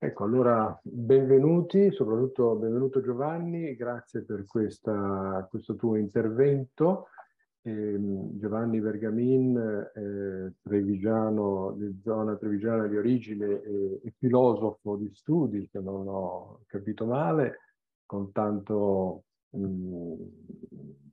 Ecco, allora benvenuti, soprattutto benvenuto Giovanni, grazie per questa, questo tuo intervento. Eh, Giovanni Bergamin, eh, trevigiano di zona trevigiana di origine e, e filosofo di studi, se non ho capito male, con, tanto, mh, mm,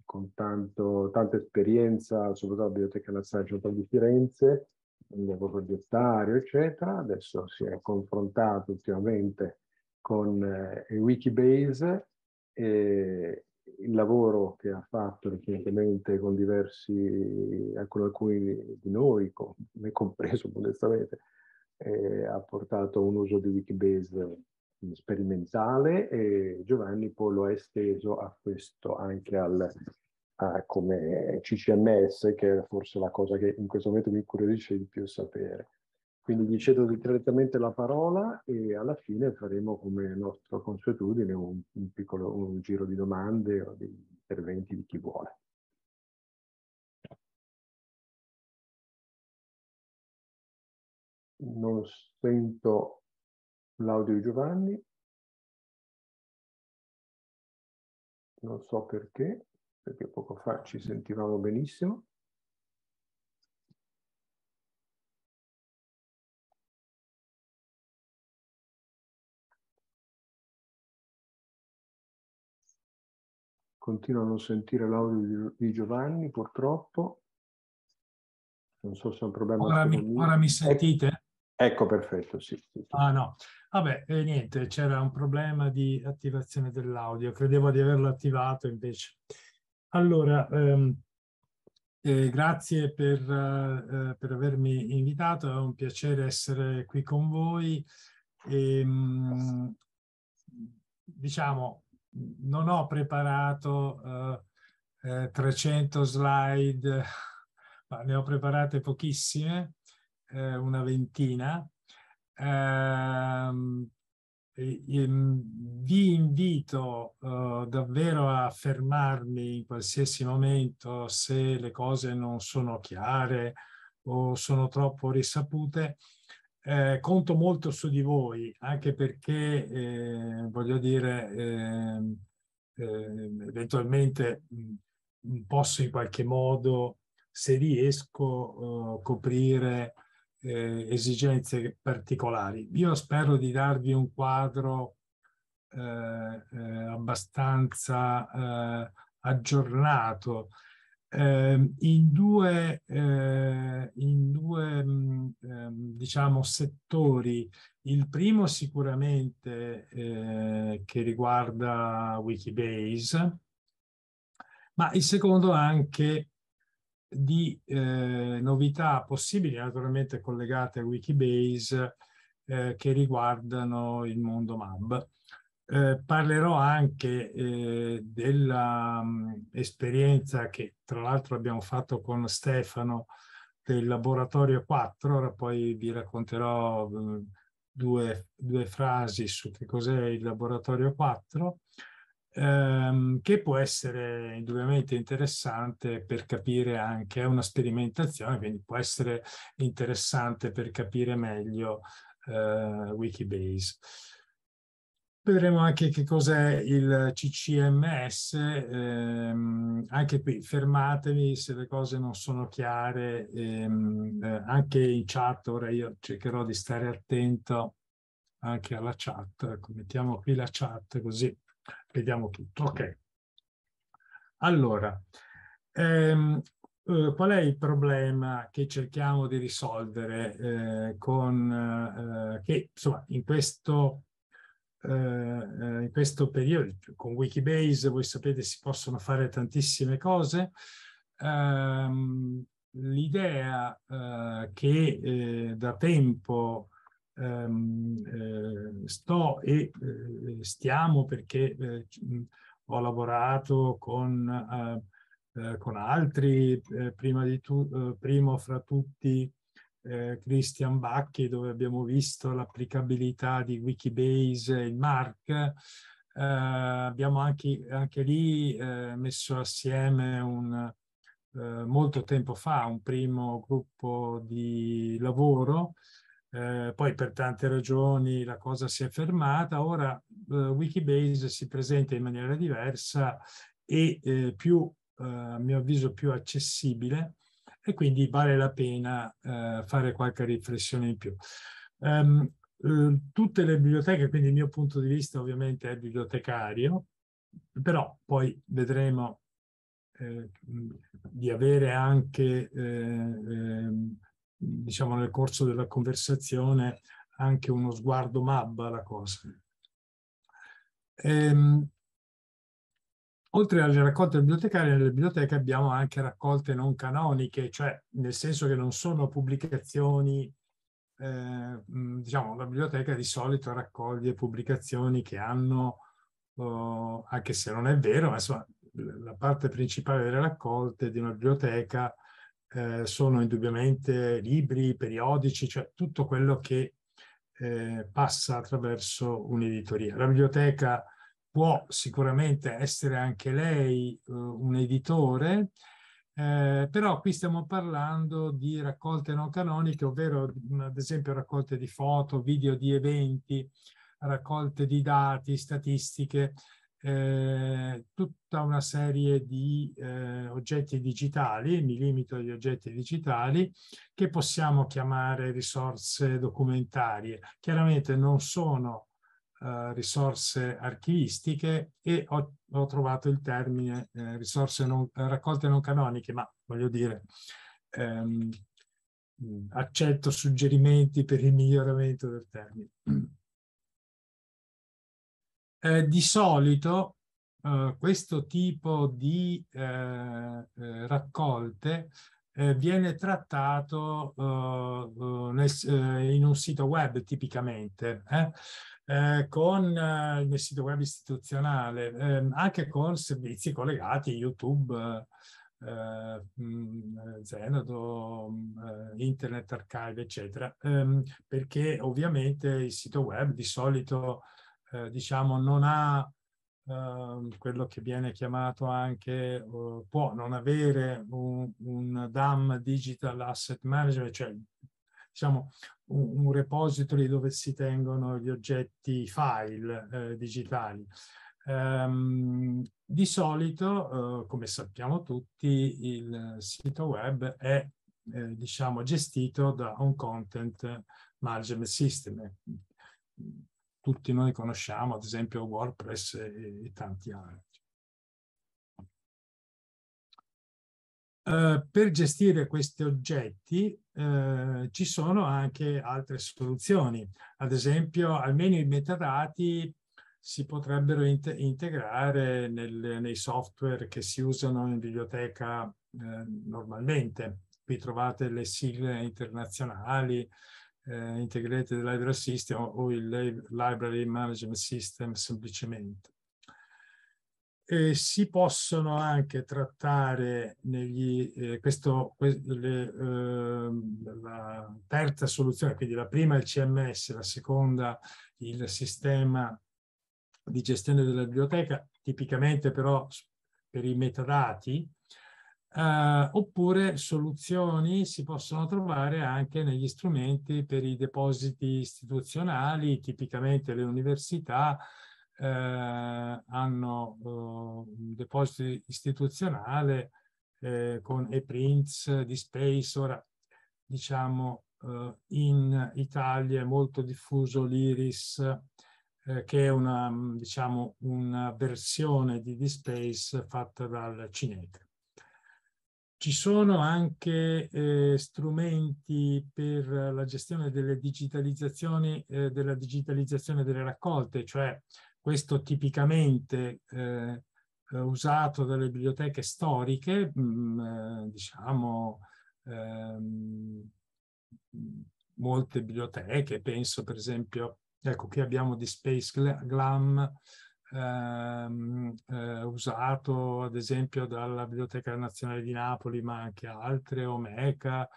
con tanto, tanta esperienza, soprattutto alla Biblioteca Nassaggia di Firenze, il lavoro gestario, eccetera. Adesso si è confrontato ultimamente con eh, Wikibase e il lavoro che ha fatto recentemente con diversi, con alcuni di noi, con, me compreso modestamente, eh, ha portato un uso di Wikibase sperimentale e Giovanni poi lo ha esteso a questo anche al come CCMS, che è forse la cosa che in questo momento mi incuriosisce di più sapere. Quindi gli cedo direttamente la parola e alla fine faremo come nostra consuetudine un, un piccolo un giro di domande o di interventi di chi vuole. non sento l'audio di Giovanni, non so perché perché poco fa ci sentivamo benissimo. Continuo a non sentire l'audio di Giovanni, purtroppo. Non so se è un problema. Ora mi, ora mi sentite? Ecco, perfetto, sì. sì, sì. Ah no, vabbè, eh, niente, c'era un problema di attivazione dell'audio, credevo di averlo attivato invece. Allora, ehm, eh, grazie per, eh, per, avermi invitato, è un piacere essere qui con voi. E, ehm, diciamo, non ho preparato eh, 300 eh, slide, ma ne ho preparate pochissime, eh, una ventina. Ehm, Mm, vi invito uh, davvero a fermarmi in qualsiasi momento se le cose non sono chiare o sono troppo risapute. Eh, conto molto su di voi, anche perché, eh, voglio dire, eh, eventualmente mm, posso in qualche modo, se riesco, eh, coprire eh, esigenze particolari. Io spero di darvi un quadro eh, eh, abbastanza eh, aggiornato. Ehm, in due, eh, in due mh, mm, ehm, diciamo, settori. Il primo sicuramente eh, che riguarda Wikibase, ma il secondo anche di eh, novità possibili, naturalmente collegate a Wikibase, eh, che riguardano il mondo MAB. Eh, parlerò anche eh, dell'esperienza mm, che tra l'altro abbiamo fatto con Stefano del laboratorio 4, ora poi vi racconterò mh, mm, due, due frasi su che cos'è il laboratorio 4 ehm, che può essere indubbiamente interessante per capire anche, è una sperimentazione, quindi può essere interessante per capire meglio eh, Wikibase. Vedremo anche che cos'è il CCMS, ehm, anche qui fermatevi se le cose non sono chiare, ehm, eh, anche in chat, ora io cercherò di stare attento anche alla chat, ecco, mettiamo qui la chat così vediamo tutto. Ok. Allora, ehm, eh, qual è il problema che cerchiamo di risolvere eh, con, eh, che insomma in questo, eh, eh, in questo periodo con Wikibase, voi sapete, si possono fare tantissime cose. Ehm, l'idea eh, che da tempo ehm, eh, sto e eh, stiamo perché eh, ho lavorato con, eh, eh, con altri, eh, prima, di tu, primo fra tutti Christian Bacchi, dove abbiamo visto l'applicabilità di Wikibase e il MARC. abbiamo anche, anche lì messo assieme un, molto tempo fa un primo gruppo di lavoro eh, poi per tante ragioni la cosa si è fermata. Ora eh, Wikibase si presenta in maniera diversa e eh, più, eh, a mio avviso, più accessibile e quindi vale la pena eh, fare qualche riflessione in più. Um, tutte le biblioteche, quindi il mio punto di vista ovviamente è bibliotecario, però poi vedremo eh, di avere anche eh, ehm, diciamo nel corso della conversazione anche uno sguardo mab alla cosa. Ehm, oltre alle raccolte bibliotecarie, nelle biblioteche abbiamo anche raccolte non canoniche, cioè nel senso che non sono pubblicazioni, eh, diciamo la biblioteca di solito raccoglie pubblicazioni che hanno, eh, anche se non è vero, ma insomma la parte principale delle raccolte di una biblioteca eh, sono indubbiamente libri, periodici, cioè tutto quello che eh, passa attraverso un'editoria. La biblioteca può sicuramente essere anche lei eh, un editore, eh, però qui stiamo parlando di raccolte non canoniche, ovvero ad esempio raccolte di foto, video di eventi, raccolte di dati, statistiche, eh, tutta una serie di eh, oggetti digitali, mi limito agli oggetti digitali, che possiamo chiamare risorse documentarie. Chiaramente non sono eh, risorse archivistiche e ho, ho trovato il termine eh, risorse non, raccolte non canoniche, ma voglio dire, ehm, accetto suggerimenti per il miglioramento del termine. Eh, di solito eh, questo tipo di eh, eh raccolte eh, viene trattato eh, nel, in un sito web tipicamente, con il sito web istituzionale, ehm, anche con servizi collegati, YouTube, eh, mm, Zenodo, mm, eh, Internet Archive, eccetera, ehm, perché ovviamente il sito web di solito eh, diciamo, non ha eh, quello che viene chiamato anche, eh, può non avere un, un, DAM Digital Asset Management, cioè diciamo, un, un, repository dove si tengono gli oggetti file eh, digitali. Um, di solito, uh, come sappiamo tutti, il sito web è eh, diciamo, gestito da un content management system tutti noi conosciamo, ad esempio WordPress e, e tanti altri. Uh, per gestire questi oggetti uh, ci sono anche altre soluzioni, ad esempio almeno i metadati si potrebbero inte integrare nel, nei software che si usano in biblioteca uh, normalmente. Qui trovate le sigle internazionali, eh, Integrated Library System o il Library Management System semplicemente. E si possono anche trattare negli, eh, questo, le, eh, la terza soluzione, quindi la prima è il CMS, la seconda il sistema di gestione della biblioteca, tipicamente però per i metadati, eh, oppure soluzioni si possono trovare anche negli strumenti per i depositi istituzionali, tipicamente le università eh, hanno eh, un deposito istituzionale eh, con e-prints, di space, ora diciamo eh, in Italia è molto diffuso l'IRIS eh, che è una, diciamo, una versione di D-Space fatta dal Cinete. Ci sono anche eh, strumenti per la gestione delle digitalizzazioni, eh, della digitalizzazione delle raccolte, cioè questo tipicamente eh, eh usato dalle biblioteche storiche, mh, mm, eh, diciamo ehm, molte biblioteche, penso per esempio, ecco qui abbiamo di Space Glam, ehm, eh, usato ad esempio dalla Biblioteca Nazionale di Napoli, ma anche altre, Omeca,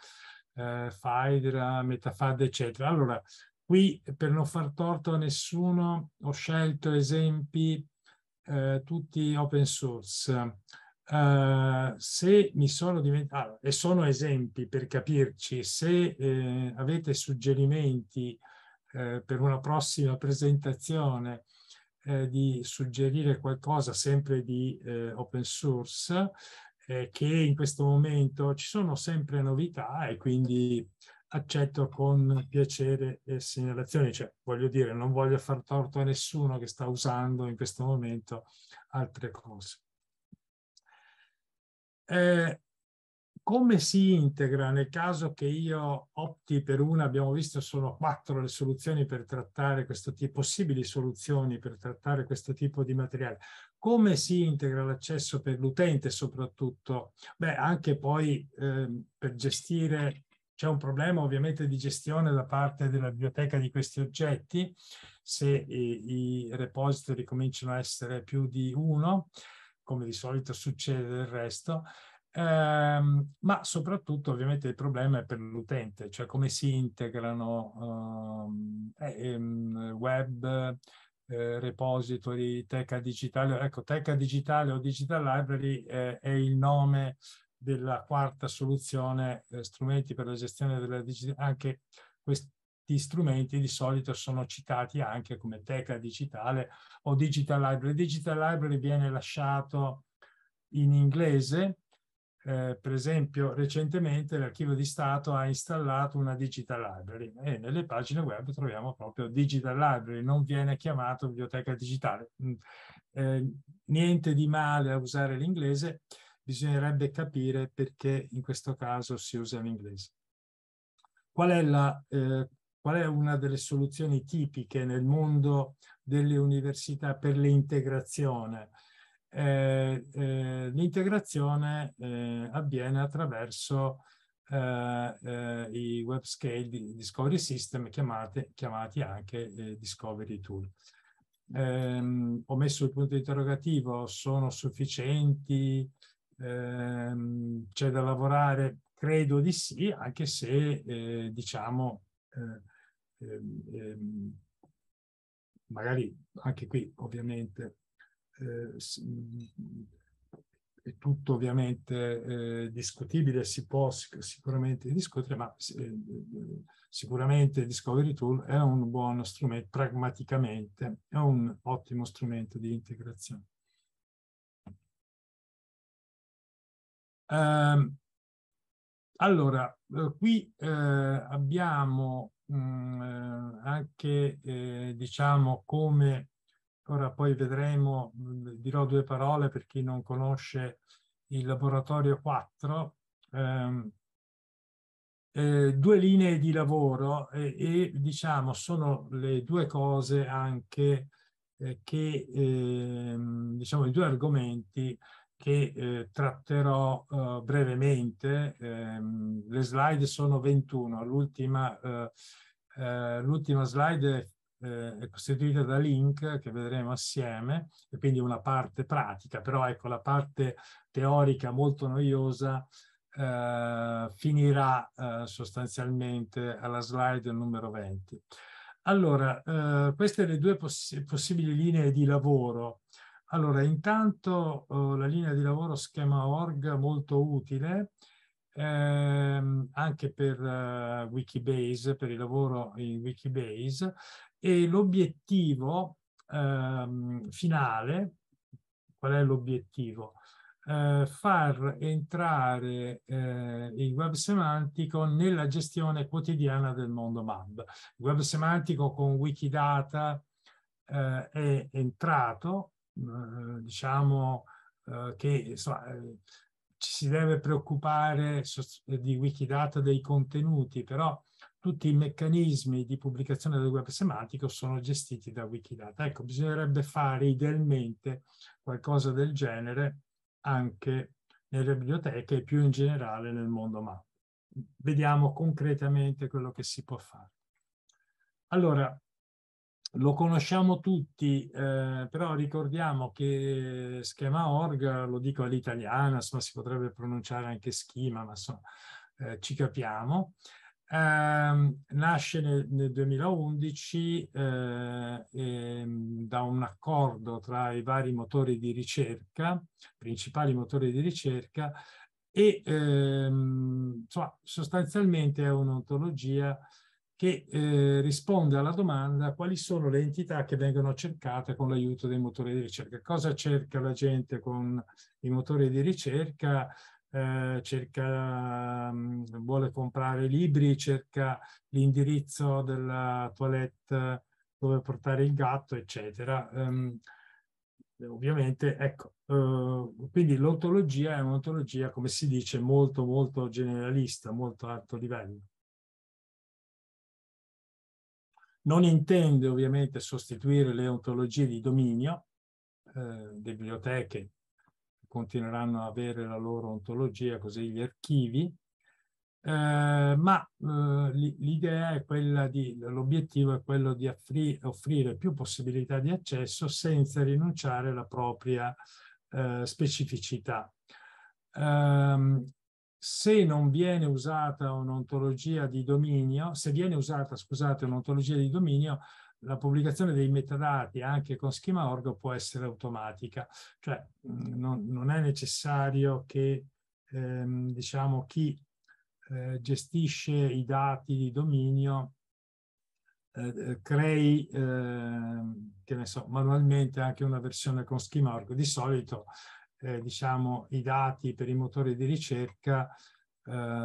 eh, Faidra, Metafad, eccetera. Allora, qui per non far torto a nessuno ho scelto esempi eh, tutti open source. Uh, se mi sono diventato, ah, e sono esempi per capirci, se eh, avete suggerimenti eh, per una prossima presentazione eh, di suggerire qualcosa sempre di eh, open source, eh, che in questo momento ci sono sempre novità e quindi accetto con piacere le eh, segnalazioni, cioè voglio dire, non voglio far torto a nessuno che sta usando in questo momento altre cose. Eh, come si integra nel caso che io opti per una, abbiamo visto sono quattro le soluzioni per trattare questo tipo, possibili soluzioni per trattare questo tipo di materiale, come si integra l'accesso per l'utente soprattutto? Beh, anche poi eh, per gestire, c'è un problema ovviamente di gestione da parte della biblioteca di questi oggetti, se i, i repository cominciano a essere più di uno, come di solito succede del resto, Ehm, ma soprattutto ovviamente il problema è per l'utente, cioè come si integrano um, eh, ehm, web, eh, repository, teca digitale. Ecco, teca digitale o digital library eh, è il nome della quarta soluzione, eh, strumenti per la gestione della digitale, anche questi strumenti di solito sono citati anche come teca digitale o digital library. Digital library viene lasciato in inglese eh, per esempio, recentemente l'Archivio di Stato ha installato una Digital Library e nelle pagine web troviamo proprio Digital Library, non viene chiamato biblioteca digitale. Mm. Eh, niente di male a usare l'inglese, bisognerebbe capire perché in questo caso si usa l'inglese. Qual è, la, eh, qual è una delle soluzioni tipiche nel mondo delle università per l'integrazione? eh, eh, l'integrazione eh, avviene attraverso eh, eh, i web scale di discovery system chiamate, chiamati anche eh, discovery tool. Ehm, ho messo il punto interrogativo, sono sufficienti, ehm, c'è da lavorare? Credo di sì, anche se diciamo ehm, magari anche qui ovviamente eh, è tutto ovviamente eh, discutibile, si può sicuramente discutere, ma eh, sicuramente Discovery Tool è un buon strumento, pragmaticamente è un ottimo strumento di integrazione. Um, allora, qui eh, abbiamo mh, anche, eh, diciamo, come Ora poi vedremo, mm, dirò due parole per chi non conosce il laboratorio 4, ehm, eh, due linee di lavoro e, e, diciamo sono le due cose anche eh, che, eh, diciamo i due argomenti che eh, tratterò eh, brevemente. Ehm, le slide sono 21, l'ultima, eh, l'ultima slide eh, è costituita da link che vedremo assieme, e quindi una parte pratica, però ecco la parte teorica molto noiosa eh, finirà eh, sostanzialmente alla slide numero 20. Allora, eh, queste le due poss possibili linee di lavoro. Allora, intanto eh, la linea di lavoro schema org molto utile, eh, anche per uh, Wikibase, per il lavoro in Wikibase, e l'obiettivo ehm, finale, qual è l'obiettivo? Eh, far entrare eh, il web semantico nella gestione quotidiana del mondo MAB. Il web semantico con Wikidata eh, è entrato, eh, diciamo eh, che insomma, eh, ci si deve preoccupare di Wikidata dei contenuti, però tutti i meccanismi di pubblicazione del web semantico sono gestiti da Wikidata. Ecco, bisognerebbe fare idealmente qualcosa del genere anche nelle biblioteche e più in generale nel mondo ma vediamo concretamente quello che si può fare. Allora, lo conosciamo tutti, eh, però ricordiamo che schema org, lo dico all'italiana, insomma si potrebbe pronunciare anche schema, ma insomma eh, ci capiamo, Um, nasce nel, nel 2011 eh, eh, da un accordo tra i vari motori di ricerca, principali motori di ricerca, e ehm, insomma, sostanzialmente è un'ontologia che eh, risponde alla domanda quali sono le entità che vengono cercate con l'aiuto dei motori di ricerca. Cosa cerca la gente con i motori di ricerca? Eh, cerca, mm, vuole comprare libri, cerca l'indirizzo della toilette dove portare il gatto, eccetera. Um, ovviamente, ecco, uh, quindi l'ontologia è un'ontologia, come si dice, molto, molto generalista, molto alto livello. Non intende ovviamente sostituire le ontologie di dominio, eh, le biblioteche continueranno ad avere la loro ontologia, così gli archivi, eh, ma eh, l'idea è quella di, l'obiettivo è quello di offri, offrire più possibilità di accesso senza rinunciare alla propria eh, specificità. Ehm, se non viene usata un'ontologia di dominio, se viene usata, scusate, un'ontologia di dominio, la pubblicazione dei metadati anche con schema orgo può essere automatica, cioè mm, non, non è necessario che ehm, diciamo, chi eh, gestisce i dati di dominio eh, eh, crei, eh, che ne so, manualmente anche una versione con schema org. Di solito, eh, diciamo, i dati per i motori di ricerca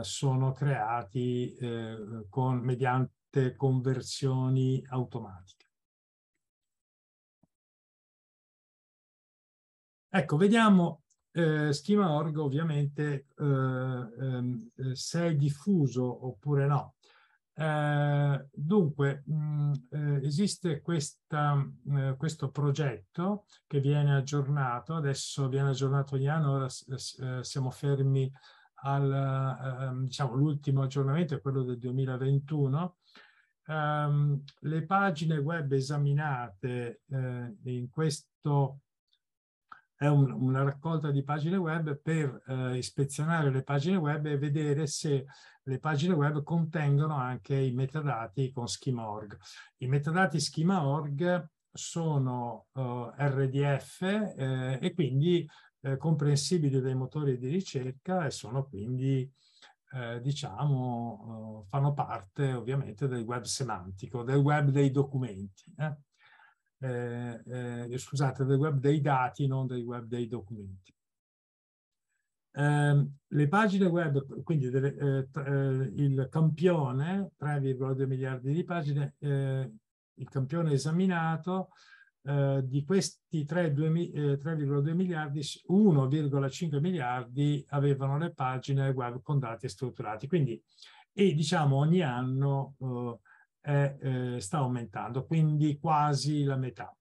sono creati con, mediante cosiddette conversioni automatiche. Ecco, vediamo eh, schema org ovviamente eh, ehm, eh, se è diffuso oppure no. Eh, dunque, mh, mm, eh, esiste questa, mh, eh, questo progetto che viene aggiornato, adesso viene aggiornato ogni anno, ora siamo fermi al, ehm, diciamo, l'ultimo aggiornamento è quello del 2021, Um, le pagine web esaminate eh, in questo è un, una raccolta di pagine web per eh, ispezionare le pagine web e vedere se le pagine web contengono anche i metadati con schema.org. I metadati schema.org sono eh, RDF eh, e quindi eh, comprensibili dai motori di ricerca e sono quindi eh, diciamo, eh, fanno parte ovviamente del web semantico, del web dei documenti. Eh? eh, eh scusate, del web dei dati, non del web dei documenti. Ehm, le pagine web, quindi delle, il campione, 3,2 miliardi di pagine, il campione esaminato, eh, di questi 3,2 eh, miliardi, 1,5 miliardi avevano le pagine web con dati strutturati. Quindi, e diciamo ogni anno eh, è, eh, sta aumentando, quindi quasi la metà.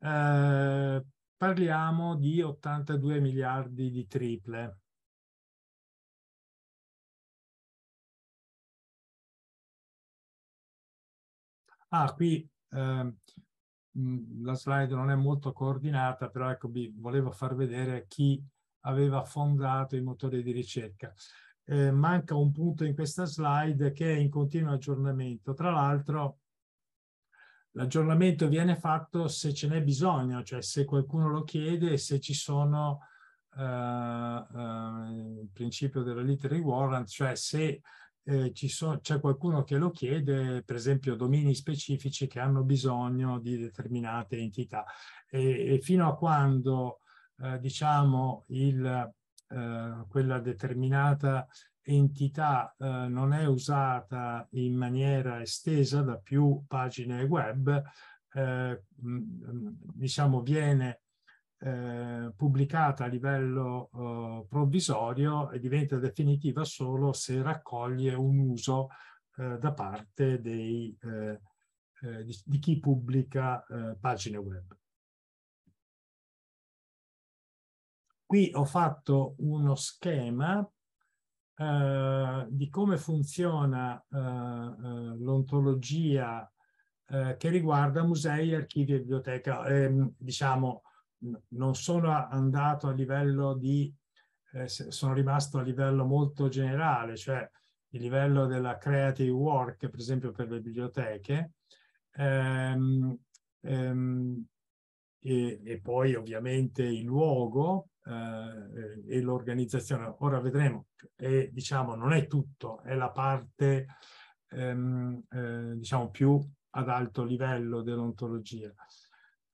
Eh, parliamo di 82 miliardi di triple. Ah, qui eh, la slide non è molto coordinata, però ecco, vi volevo far vedere chi aveva fondato i motori di ricerca. Eh, manca un punto in questa slide che è in continuo aggiornamento. Tra l'altro l'aggiornamento viene fatto se ce n'è bisogno, cioè se qualcuno lo chiede se ci sono eh, eh, il principio della literary warrant, cioè se eh, so, c'è qualcuno che lo chiede, per esempio domini specifici che hanno bisogno di determinate entità. E, e fino a quando, eh, diciamo, il, eh, quella determinata entità eh, non è usata in maniera estesa da più pagine web, eh, diciamo, viene eh, pubblicata a livello eh, provvisorio e diventa definitiva solo se raccoglie un uso eh, da parte dei, eh, eh, di, di, chi pubblica pagine web. Qui ho fatto uno schema di come funziona l'ontologia che riguarda musei, archivi e biblioteca, ehm, diciamo non sono andato a livello di, eh, sono rimasto a livello molto generale, cioè il livello della creative work, per esempio per le biblioteche, ehm, ehm, e, e, poi ovviamente il luogo eh, e l'organizzazione. Ora vedremo, e diciamo non è tutto, è la parte ehm, eh, diciamo più ad alto livello dell'ontologia.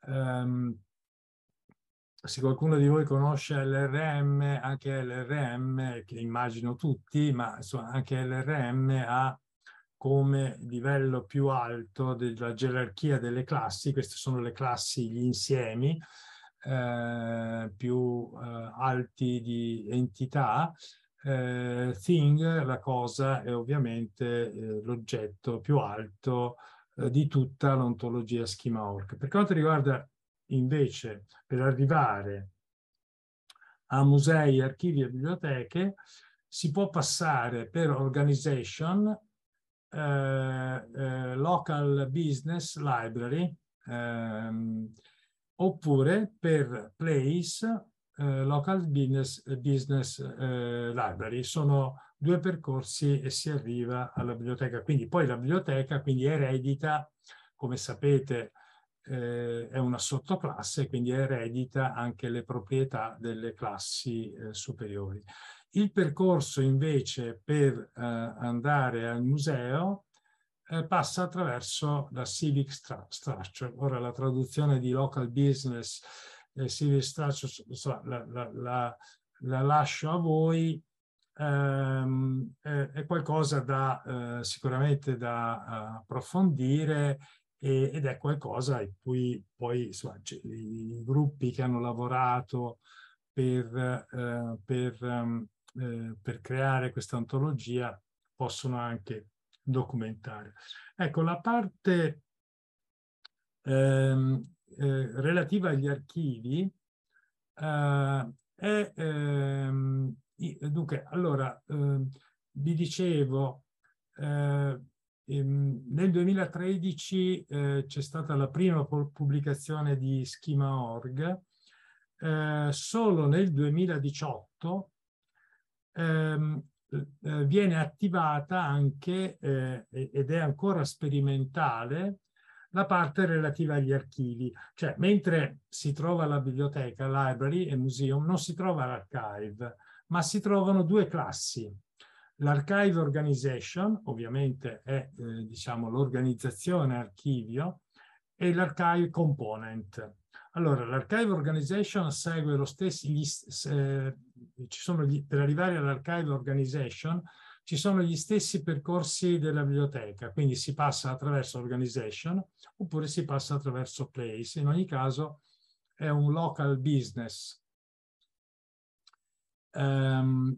Um, se qualcuno di voi conosce LRM, anche LRM, che immagino tutti, ma insomma anche LRM ha come livello più alto della gerarchia delle classi, queste sono le classi, gli insiemi eh, più eh, alti di entità, eh, thing, la cosa, è ovviamente eh, l'oggetto più alto eh, di tutta l'ontologia schema org. Per quanto riguarda invece per arrivare a musei, archivi e biblioteche si può passare per organization, eh, eh, local business library, ehm, oppure per place, eh, local business, business eh, library. Sono due percorsi e si arriva alla biblioteca. Quindi poi la biblioteca quindi eredita, come sapete, eh, è una sottoclasse, quindi eredita anche le proprietà delle classi eh, superiori. Il percorso invece per eh, andare al museo eh, passa attraverso la civic structure. Ora la traduzione di local business, eh, civic structure, la, la, la, la lascio a voi, ehm, è, qualcosa da, eh, sicuramente da approfondire e, ed è qualcosa in cui poi insomma, cioè, i gruppi che hanno lavorato per, eh, per, ehm, eh, per creare questa antologia possono anche documentare. Ecco, la parte ehm, eh, relativa agli archivi eh, è, ehm, dunque, allora, eh, vi dicevo, eh, Ehm, nel 2013 eh, c'è stata la prima pubblicazione di Schema.org, eh, solo nel 2018 ehm, eh, viene attivata anche, eh, ed è ancora sperimentale, la parte relativa agli archivi, cioè mentre si trova la biblioteca, library e museum, non si trova l'archive, ma si trovano due classi. L'Archive Organization, ovviamente, è eh, diciamo, l'organizzazione archivio, e l'Archive Component. Allora, l'Archive Organization segue lo stesso, gli, eh, ci sono gli, per arrivare all'Archive Organization ci sono gli stessi percorsi della biblioteca, quindi si passa attraverso Organization oppure si passa attraverso Place. In ogni caso è un local business. Um,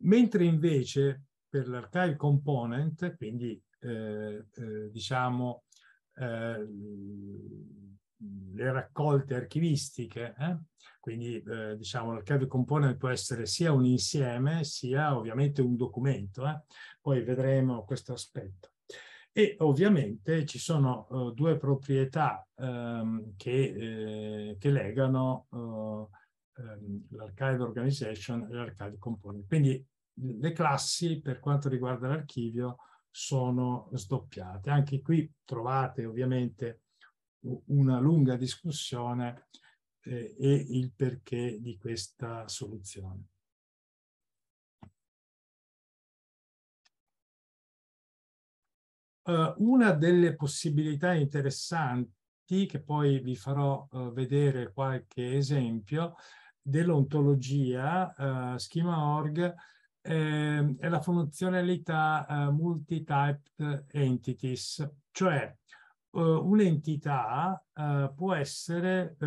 mentre invece per l'archive component, quindi eh, eh, diciamo eh, le raccolte archivistiche, eh, quindi eh, diciamo l'archive component può essere sia un insieme sia ovviamente un documento, poi vedremo questo aspetto. E ovviamente ci sono due proprietà ehm, che, che, legano um, l'archive organization e l'archive component. Quindi le classi per quanto riguarda l'archivio sono sdoppiate. Anche qui trovate ovviamente una lunga discussione eh, e il perché di questa soluzione. Uh, una delle possibilità interessanti, che poi vi farò uh, vedere qualche esempio, dell'ontologia, eh, schema.org, eh, è la funzionalità eh, multi-typed entities, cioè eh, un'entità eh, può essere eh,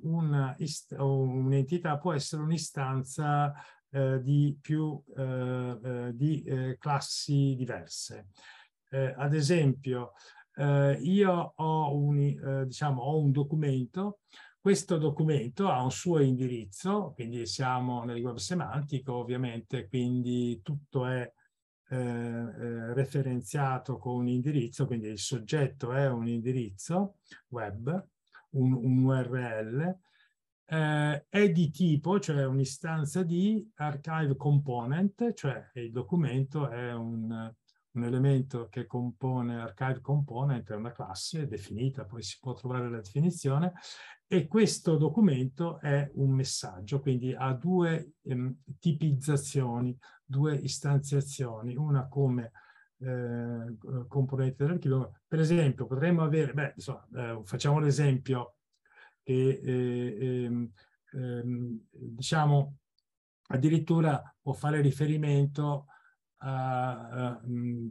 una un'entità può essere un'istanza di più di classi diverse. ad esempio, io ho un, diciamo, ho un documento questo documento ha un suo indirizzo, quindi siamo nel web semantico, ovviamente, quindi tutto è eh, eh, referenziato con un indirizzo, quindi il soggetto è un indirizzo web, un, un URL, eh, è di tipo, cioè un'istanza di archive component, cioè il documento è un, un elemento che compone archive component, è una classe definita, poi si può trovare la definizione, e questo documento è un messaggio, quindi ha due ehm, tipizzazioni, due istanziazioni, una come eh, componente dell'archivio. Per esempio, potremmo avere, beh, insomma, eh, facciamo l'esempio che, eh, ehm, ehm diciamo, addirittura può fare riferimento a, a mh, mm,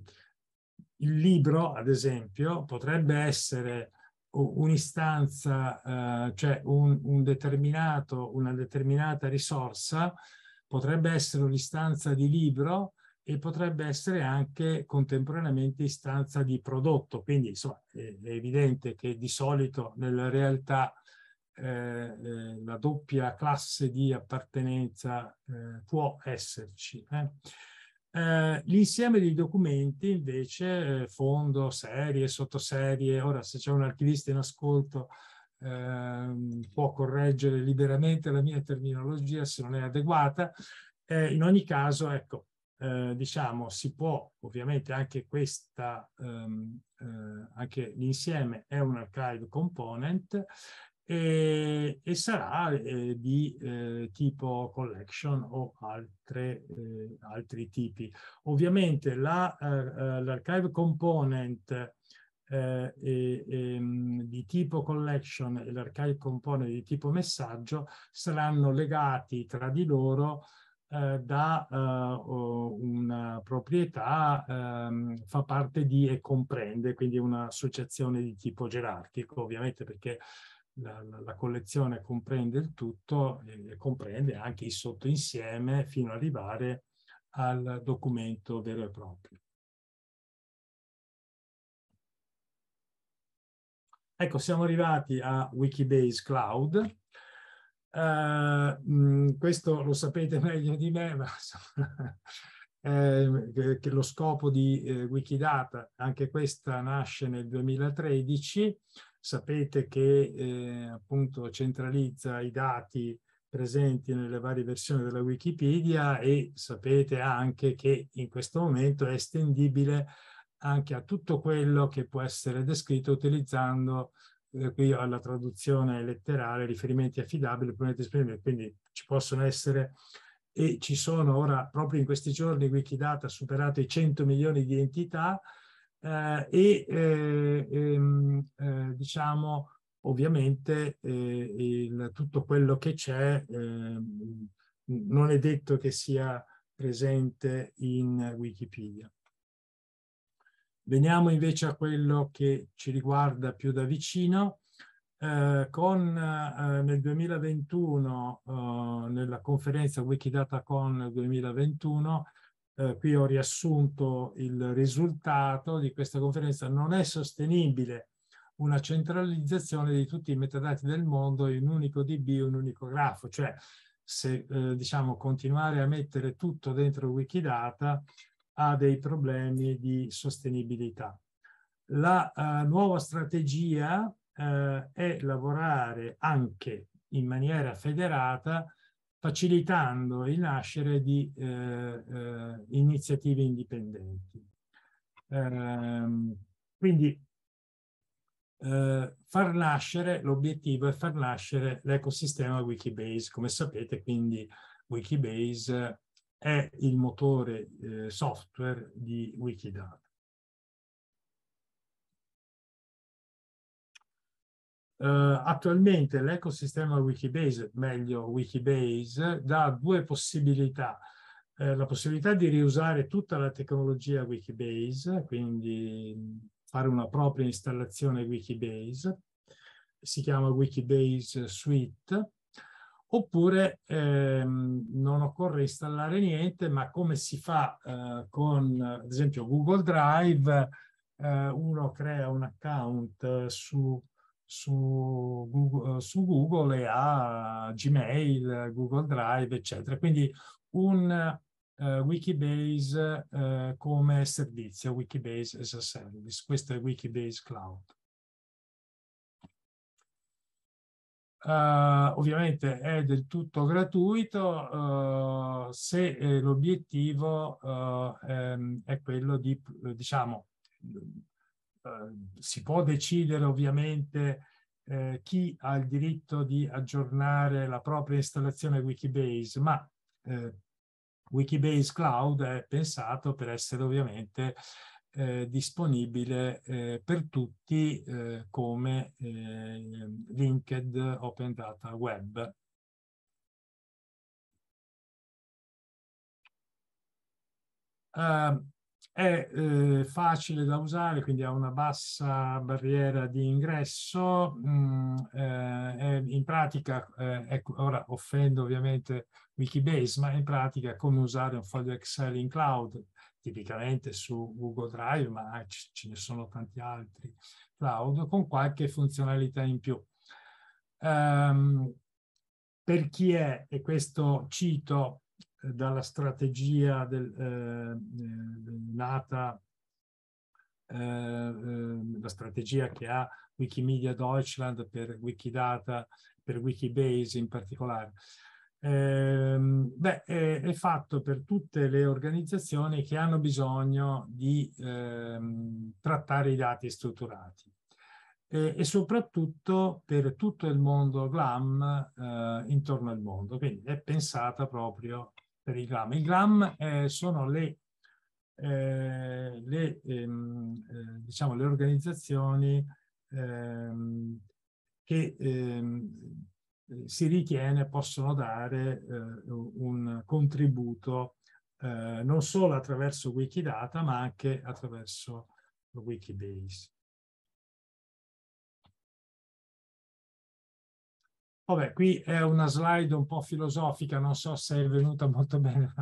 il libro, ad esempio, potrebbe essere un'istanza, eh, cioè un, un una determinata risorsa, potrebbe essere un'istanza di libro e potrebbe essere anche contemporaneamente istanza di prodotto. Quindi insomma, è, è evidente che di solito nella realtà eh, eh la doppia classe di appartenenza eh, può esserci. Eh. Eh, l'insieme dei documenti invece, eh, fondo, serie, sottoserie, ora se c'è un archivista in ascolto eh, può correggere liberamente la mia terminologia se non è adeguata, eh, in ogni caso ecco, eh, diciamo si può ovviamente anche questa, ehm, anche l'insieme è un archive component e, eh, e sarà eh, di eh, tipo collection o altre, eh, altri tipi. Ovviamente eh, eh, l'archive la, component e, e, ehm, di tipo collection e l'archive component di tipo messaggio saranno legati tra di loro da uh, una proprietà um, fa parte di e comprende, quindi un'associazione di tipo gerarchico, ovviamente perché la, la, collezione comprende il tutto e, e comprende anche il sottoinsieme fino ad arrivare al documento vero e proprio. Ecco, siamo arrivati a Wikibase Cloud. Uh, questo lo sapete meglio di me, ma eh, che lo scopo di eh, Wikidata, anche questa nasce nel 2013, sapete che eh, appunto centralizza i dati presenti nelle varie versioni della Wikipedia e sapete anche che in questo momento è estendibile anche a tutto quello che può essere descritto utilizzando eh, qui alla traduzione letterale riferimenti affidabili, quindi ci possono essere e ci sono ora proprio in questi giorni Wikidata ha superato i 100 milioni di entità eh, e eh, ehm, eh, diciamo ovviamente eh, il, tutto quello che c'è ehm, non è detto che sia presente in Wikipedia. Veniamo invece a quello che ci riguarda più da vicino. Eh, con, eh, nel 2021, eh, nella conferenza Wikidata Con 2021, eh, qui ho riassunto il risultato di questa conferenza, non è sostenibile una centralizzazione di tutti i metadati del mondo in un unico DB, un unico grafo, cioè se eh, diciamo continuare a mettere tutto dentro Wikidata ha dei problemi di sostenibilità. La eh, nuova strategia eh, è lavorare anche in maniera federata facilitando il nascere di eh, eh, iniziative indipendenti. Ehm, quindi eh, far nascere, l'obiettivo è far nascere l'ecosistema Wikibase. Come sapete, quindi Wikibase è il motore eh, software di Wikidata. Uh, attualmente l'ecosistema Wikibase, meglio Wikibase, dà due possibilità. Uh, la possibilità di riusare tutta la tecnologia Wikibase, quindi fare una propria installazione Wikibase, si chiama Wikibase Suite, oppure ehm, non occorre installare niente, ma come si fa eh, con, ad esempio, Google Drive, eh, uno crea un account eh, su su Google, eh, su Google e a Gmail, Google Drive, eccetera. Quindi un uh, Wikibase uh, come servizio, Wikibase as a service. Questo è Wikibase Cloud. Uh, ovviamente è del tutto gratuito uh, se eh, l'obiettivo uh, ehm, è quello di, diciamo, eh, si può decidere ovviamente eh, chi ha il diritto di aggiornare la propria installazione Wikibase, ma eh, Wikibase Cloud è pensato per essere ovviamente eh, disponibile eh, per tutti eh, come Linked Open Data Web. Uh, è eh, facile da usare, quindi ha una bassa barriera di ingresso. Mm, eh, in pratica, eh, ecco, ora offendo ovviamente Wikibase, ma in pratica è come usare un foglio Excel in cloud, tipicamente su Google Drive, ma ce ne sono tanti altri cloud, con qualche funzionalità in più. Um, per chi è, e questo cito dalla strategia del, eh, eh nata, eh, eh, la strategia che ha Wikimedia Deutschland per Wikidata, per Wikibase in particolare. Eh, beh, è, è, fatto per tutte le organizzazioni che hanno bisogno di eh, trattare i dati strutturati e, e, soprattutto per tutto il mondo GLAM eh, intorno al mondo. Quindi è pensata proprio per i GLAM. I GLAM eh, sono le, eh, le, ehm, eh, diciamo, le organizzazioni ehm, che ehm, si ritiene possono dare eh, un contributo eh, non solo attraverso Wikidata ma anche attraverso Wikibase. Vabbè, qui è una slide un po' filosofica, non so se è venuta molto bene,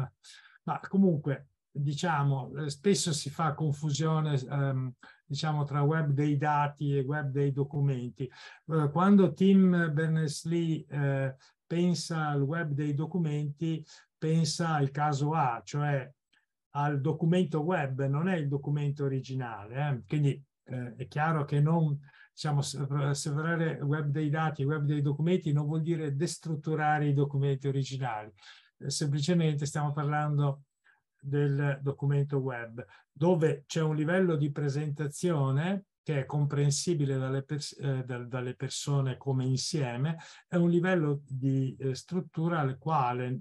ma comunque diciamo, eh, spesso si fa confusione ehm, diciamo, tra web dei dati e web dei documenti. Eh, quando Tim Berners-Lee eh, pensa al web dei documenti, pensa al caso A, cioè al documento web, non è il documento originale. Eh? Quindi eh, è chiaro che non diciamo, eh, separare web dei dati e web dei documenti non vuol dire destrutturare i documenti originali. Eh, semplicemente stiamo parlando del documento web, dove c'è un livello di presentazione che è comprensibile dalle, pers eh, dalle persone come insieme, è un livello di eh, struttura al quale eh,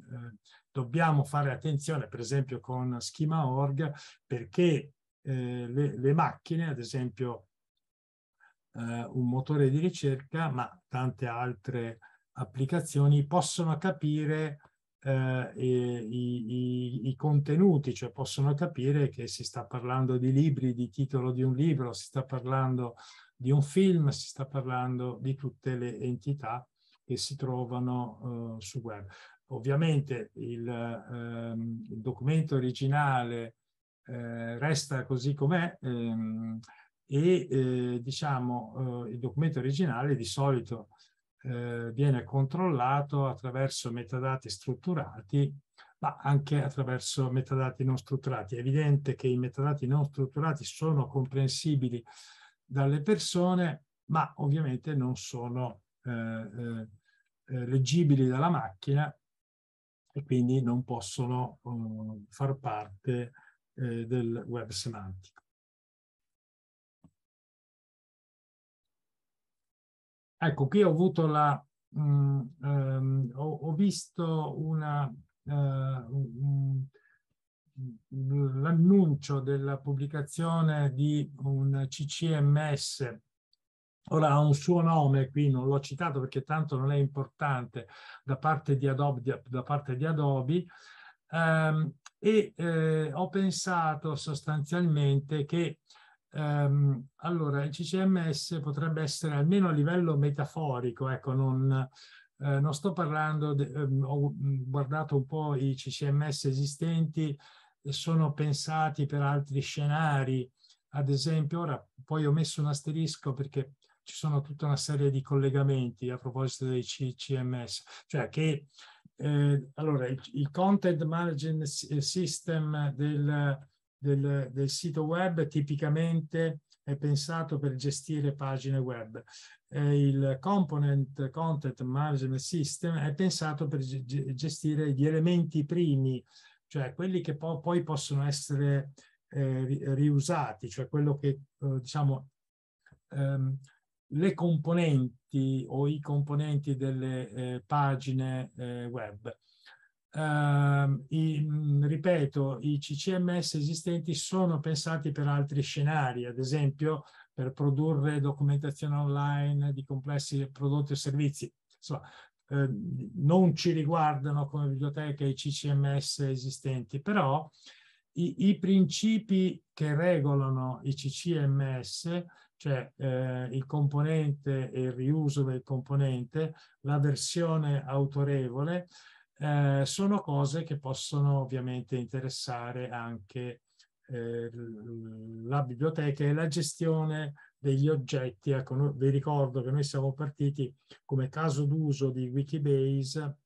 dobbiamo fare attenzione, per esempio con schema.org, org, perché eh, le, le macchine, ad esempio eh, un motore di ricerca, ma tante altre applicazioni possono capire eh, i, i, i, contenuti, cioè possono capire che si sta parlando di libri, di titolo di un libro, si sta parlando di un film, si sta parlando di tutte le entità che si trovano eh, su web. Ovviamente il, ehm, il documento originale eh, resta così com'è, ehm, e eh, diciamo, eh, il documento originale di solito eh, viene controllato attraverso metadati strutturati ma anche attraverso metadati non strutturati. È evidente che i metadati non strutturati sono comprensibili dalle persone, ma ovviamente non sono eh, eh, eh leggibili dalla macchina e quindi non possono eh, far parte eh, del web semantico. Ecco, qui ho avuto la... Mh, mm, ehm, ho, ho, visto una... Eh, l'annuncio della pubblicazione di un CCMS Ora ha un suo nome, qui non l'ho citato perché tanto non è importante, da parte di Adobe, da parte di Adobe ehm, e eh, ho pensato sostanzialmente che Um, allora, il CCMS potrebbe essere almeno a livello metaforico, ecco, non, eh, non sto parlando, de, eh, ho mm, guardato un po' i CCMS esistenti, eh, sono pensati per altri scenari, ad esempio, ora poi ho messo un asterisco perché ci sono tutta una serie di collegamenti a proposito dei CCMS, cioè che eh, allora il, il, content management eh, system del del, del sito web tipicamente è pensato per gestire pagine web. Eh, il component content management system è pensato per gestire gli elementi primi, cioè quelli che po poi possono essere eh, riusati, cioè quello che eh, diciamo ehm, le componenti o i componenti delle eh, pagine eh, web. Uh, i, mm, ripeto, i CCMS esistenti sono pensati per altri scenari, ad esempio per produrre documentazione online di complessi prodotti o servizi. Insomma, eh, non ci riguardano come biblioteca i CCMS esistenti, però i, i principi che regolano i CCMS cioè eh, il componente e il riuso del componente, la versione autorevole, eh, sono cose che possono ovviamente interessare anche eh, la biblioteca e la gestione degli oggetti. Ecco, vi ricordo che noi siamo partiti come caso d'uso di Wikibase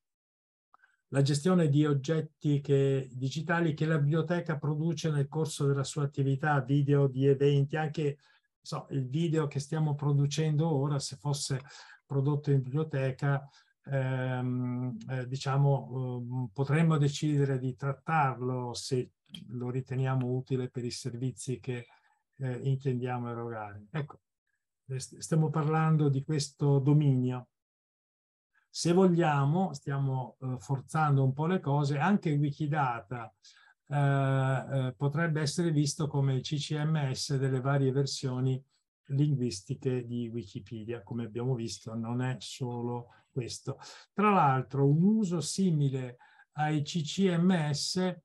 la gestione di oggetti che, digitali che la biblioteca produce nel corso della sua attività, video di eventi, anche so, il video che stiamo producendo ora, se fosse prodotto in biblioteca, ehm, eh, diciamo, ehm, potremmo decidere di trattarlo se lo riteniamo utile per i servizi che eh, intendiamo erogare. Ecco, eh, stiamo parlando di questo dominio. Se vogliamo, stiamo eh, forzando un po' le cose, anche Wikidata eh, eh, potrebbe essere visto come il CCMS delle varie versioni linguistiche di Wikipedia. Come abbiamo visto, non è solo questo. Tra l'altro un uso simile ai CCMS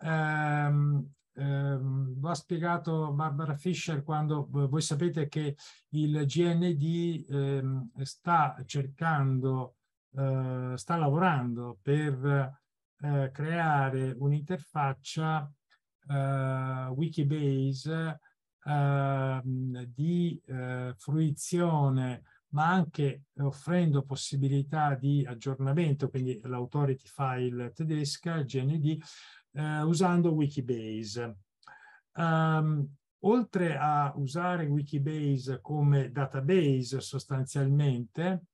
ehm, ehm, lo ha spiegato Barbara Fischer quando voi sapete che il GND ehm, sta cercando, eh, sta lavorando per eh, creare un'interfaccia eh, Wikibase ehm, di eh, fruizione ma anche offrendo possibilità di aggiornamento, quindi l'authority file tedesca, il GND, eh, usando Wikibase. Um, oltre a usare Wikibase come database sostanzialmente,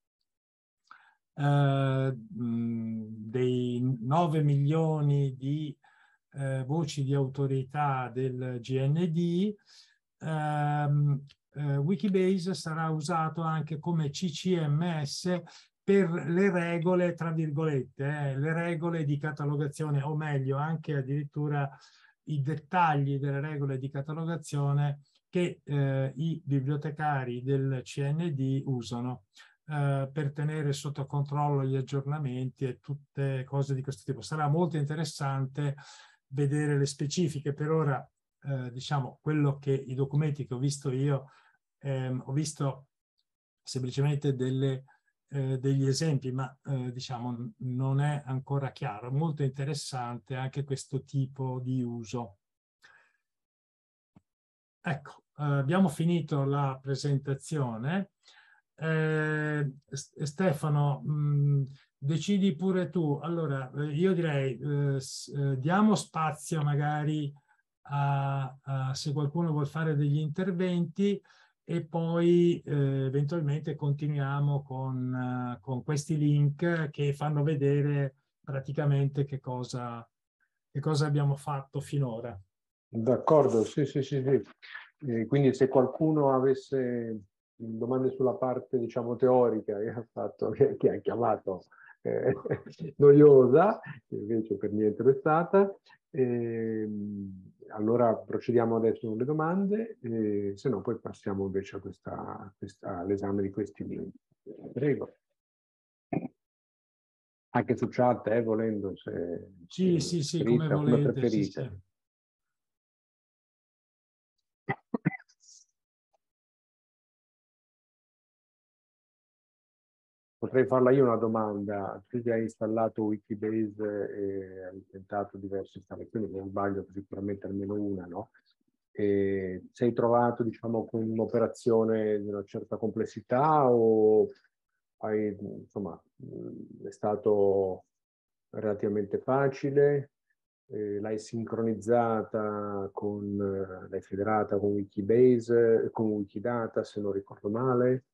eh, dei 9 milioni di eh, voci di autorità del GND, ehm, eh, Wikibase sarà usato anche come CCMS per le regole, tra virgolette, eh, le regole di catalogazione, o meglio, anche addirittura i dettagli delle regole di catalogazione che eh, i bibliotecari del CND usano eh, per tenere sotto controllo gli aggiornamenti e tutte cose di questo tipo. Sarà molto interessante vedere le specifiche. Per ora eh, diciamo, quello che i documenti che ho visto io, ehm, ho visto semplicemente delle, eh, degli esempi, ma eh, diciamo non è ancora chiaro. Molto interessante anche questo tipo di uso. Ecco, eh, abbiamo finito la presentazione. Eh, Stefano, mh, mm, decidi pure tu. Allora, io direi diamo spazio magari a, a, se qualcuno vuole fare degli interventi e poi eh, eventualmente continuiamo con, uh, con, questi link che fanno vedere praticamente che cosa, che cosa abbiamo fatto finora. D'accordo, sì, sì, sì. sì. Eh, quindi se qualcuno avesse domande sulla parte, diciamo, teorica che ha, fatto, che, che ha chiamato eh, noiosa, invece per niente è stata, e, ehm, allora procediamo adesso con le domande, e, eh, se no poi passiamo invece all'esame di questi libri. Prego. Anche su chat, eh, volendo, se... Sì, se sì, sì, come volete. Come preferite. Sì, sì. Potrei farla io una domanda. Tu già hai installato Wikibase e hai tentato diverse installazioni, non sbaglio, sicuramente almeno una, no? E sei trovato, diciamo, con un'operazione di una certa complessità o hai, insomma, è stato relativamente facile? l'hai sincronizzata con, l'hai federata con Wikibase, con Wikidata se non ricordo male,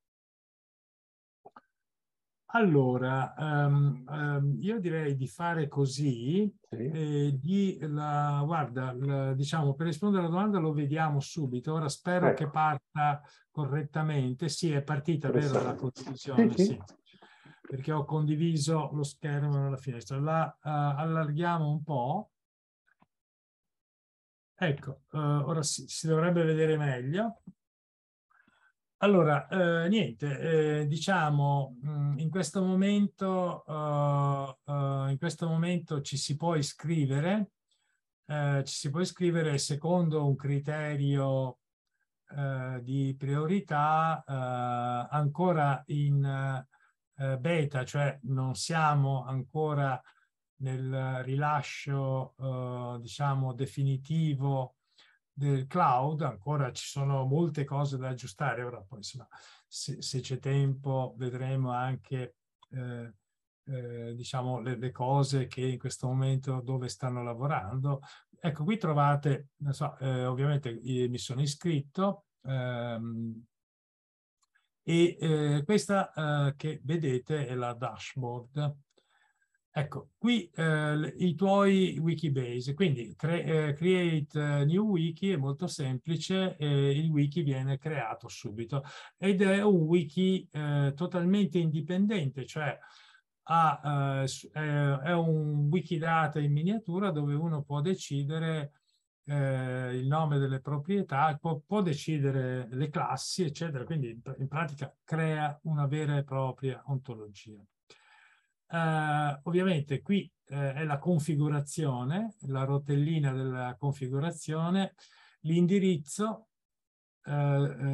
allora, um, um, io direi di fare così, sì. eh, di la, guarda, la, diciamo, per rispondere alla domanda lo vediamo subito, ora spero ecco. che parta correttamente, sì è partita vero la condizione, sì, sì. perché ho condiviso lo schermo nella finestra, la uh, allarghiamo un po', ecco, uh, ora si, si dovrebbe vedere meglio. Allora, eh, niente, eh, diciamo, mh, mm, in, questo momento, uh, uh, in questo momento ci si può iscrivere, eh, ci si può iscrivere secondo un criterio eh, di priorità ancora in beta, cioè non siamo ancora nel rilascio, diciamo, definitivo del cloud, ancora ci sono molte cose da aggiustare, ora poi insomma, se, se c'è tempo vedremo anche eh, eh, diciamo le, le, cose che in questo momento dove stanno lavorando. Ecco, qui trovate, so, eh, ovviamente mi sono iscritto ehm, e eh, questa eh, che vedete è la dashboard Ecco, qui eh, i tuoi wikibase, quindi cre eh, create eh, new wiki è molto semplice, il wiki viene creato subito ed è un wiki eh, totalmente indipendente, cioè ha, è un wikidata in miniatura dove uno può decidere eh, il nome delle proprietà, può, può, decidere le classi, eccetera. Quindi in, in pratica crea una vera e propria ontologia eh, ovviamente qui eh, è la configurazione, la rotellina della configurazione, l'indirizzo, eh,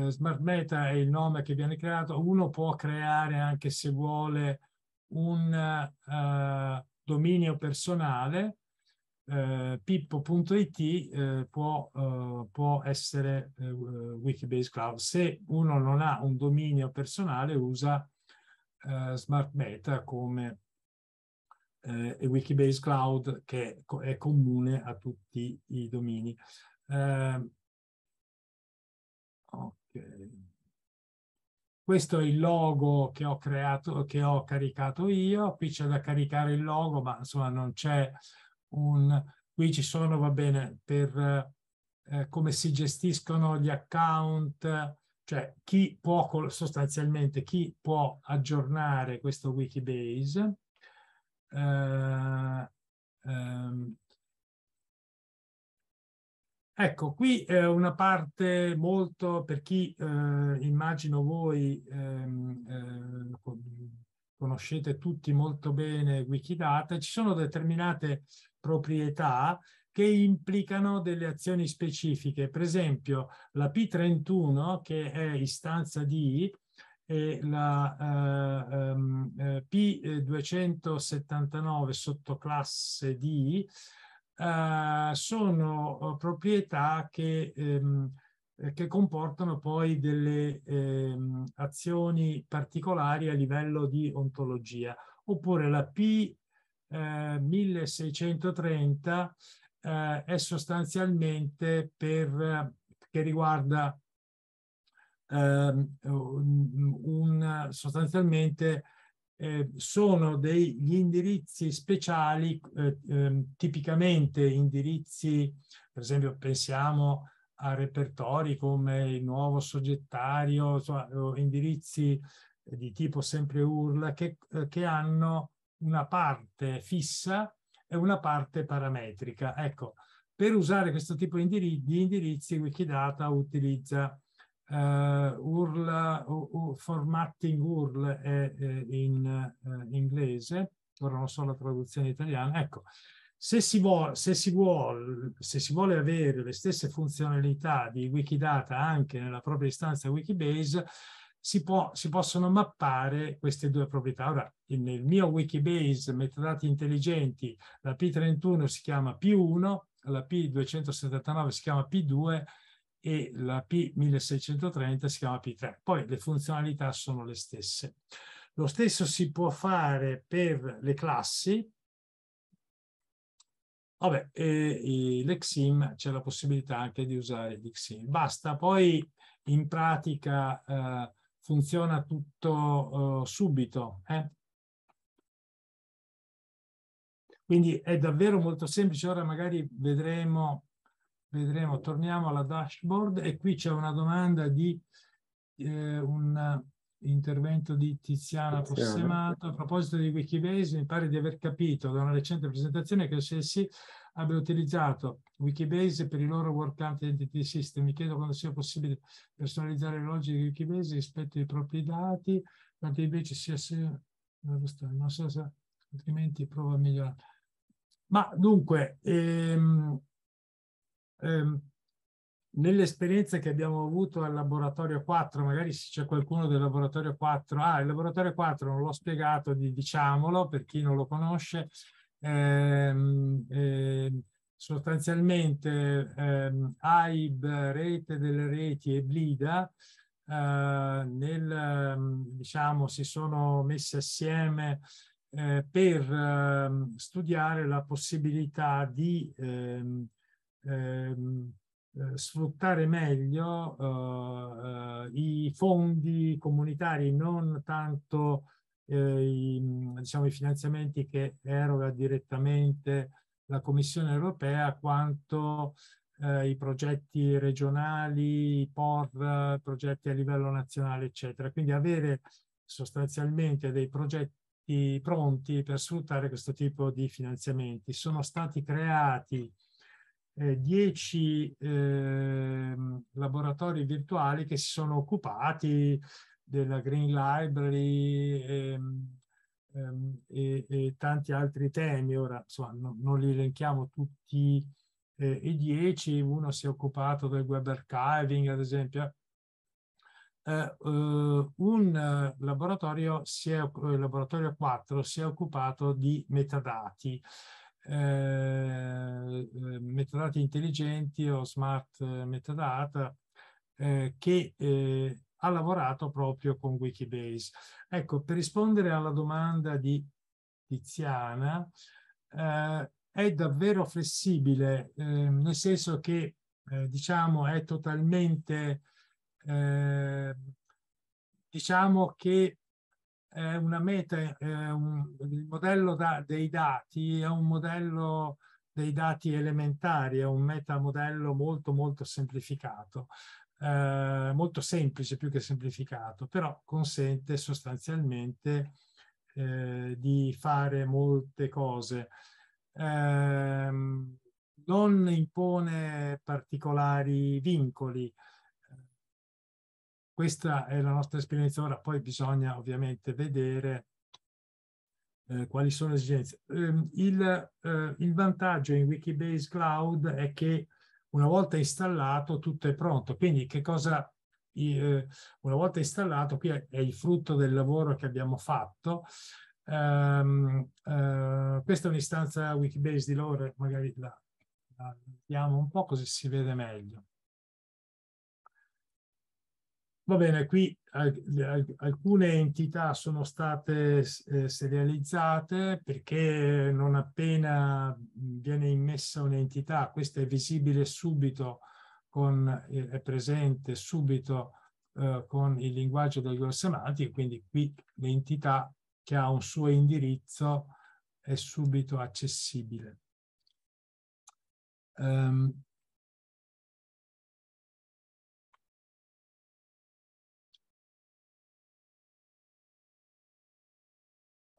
eh, smart meta è il nome che viene creato, uno può creare anche se vuole un eh, dominio personale, eh, pippo.it eh, può, eh, può, essere eh, Wikibase Cloud. Se uno non ha un dominio personale usa eh, Smart Meta come eh, e Wikibase Cloud che è comune a tutti i domini. Eh, okay. Questo è il logo che ho creato, che ho caricato io. Qui c'è da caricare il logo, ma insomma non c'è un... Qui ci sono, va bene, per eh, come si gestiscono gli account, cioè chi può sostanzialmente, chi può aggiornare questo Wikibase eh, ehm, ecco, qui è eh, una parte molto, per chi eh, immagino voi ehm, eh, conoscete tutti molto bene Wikidata, ci sono determinate proprietà che implicano delle azioni specifiche. Per esempio la P31, che è istanza di e la eh, um, P279 sotto classe D eh, sono eh, proprietà che, ehm, eh, che, comportano poi delle ehm, azioni particolari a livello di ontologia. Oppure la P1630 eh, è sostanzialmente per, che riguarda Ehm, un, sostanzialmente eh, sono degli indirizzi speciali, eh, ehm, tipicamente indirizzi, per esempio pensiamo a repertori come il nuovo soggettario, insomma, indirizzi di tipo sempre URL che, eh, che, hanno una parte fissa e una parte parametrica. Ecco, per usare questo tipo di indirizzi Wikidata utilizza Uh, eh, URL, uh, formatting URL è, eh, in eh, inglese, ora non so la traduzione italiana. Ecco, se si, vuole, se, si se si, vuole, avere le stesse funzionalità di Wikidata anche nella propria istanza Wikibase, si, può, si possono mappare queste due proprietà. Ora, nel mio Wikibase metadati intelligenti, la P31 si chiama P1, la P279 si chiama P2, e la P1630 si chiama P3. Poi le funzionalità sono le stesse. Lo stesso si può fare per le classi. Vabbè, l'Exim c'è la possibilità anche di usare l'Exim. Basta, poi in pratica eh, funziona tutto eh, subito. Eh? Quindi è davvero molto semplice. Ora magari vedremo vedremo, torniamo alla dashboard e qui c'è una domanda di eh, un intervento di Tiziana Possemato. A proposito di Wikibase, mi pare di aver capito da una recente presentazione che SSI abbia utilizzato Wikibase per i loro WordCamp Identity System. Mi chiedo quando sia possibile personalizzare le logiche di Wikibase rispetto ai propri dati, quanto invece sia se... Non so se altrimenti provo a migliorare. Ma dunque, ehm, Ehm, nelle esperienze che abbiamo avuto al laboratorio 4, magari se c'è qualcuno del laboratorio 4, ah, il laboratorio 4 non l'ho spiegato, diciamolo per chi non lo conosce, eh, eh, sostanzialmente ehm, AIB, Rete delle Reti e Blida eh, nel, ehm, diciamo, si sono messi assieme eh, per eh, studiare la possibilità di ehm, ehm, eh, sfruttare meglio eh, eh, i fondi comunitari, non tanto eh, i, diciamo, i, finanziamenti che eroga direttamente la Commissione europea, quanto eh, i progetti regionali, i POR, progetti a livello nazionale, eccetera. Quindi avere sostanzialmente dei progetti pronti per sfruttare questo tipo di finanziamenti. Sono stati creati 10 eh, ehm, laboratori virtuali che si sono occupati della Green Library e, ehm, ehm, e, e tanti altri temi. Ora, insomma, no, non li elenchiamo tutti eh, i 10, uno si è occupato del web archiving, ad esempio. Eh, eh, un laboratorio, si è, eh, laboratorio 4 si è occupato di metadati eh, eh metadate intelligenti o smart eh, metadata eh, che eh, ha lavorato proprio con Wikibase. Ecco, per rispondere alla domanda di Tiziana, eh, è davvero flessibile, ehm, nel senso che diciamo è totalmente diciamo che è una meta, è un, il modello da, dei dati è un modello dei dati elementari, è un metamodello molto molto semplificato, eh, molto semplice più che semplificato, però consente sostanzialmente eh, di fare molte cose. Eh, non impone particolari vincoli, questa è la nostra esperienza ora, poi bisogna ovviamente vedere eh, quali sono le esigenze. Eh, il, eh, il, vantaggio in Wikibase Cloud è che una volta installato tutto è pronto, quindi che cosa eh, una volta installato, qui è il frutto del lavoro che abbiamo fatto. Um, uh, questa è un'istanza Wikibase di loro, magari la, la vediamo un po' così si vede meglio. Va bene, qui alcune entità sono state eh, serializzate perché non appena viene immessa un'entità, questa è visibile subito, con, eh, è presente subito eh, con il linguaggio del grossemati, quindi qui l'entità che ha un suo indirizzo è subito accessibile. Um,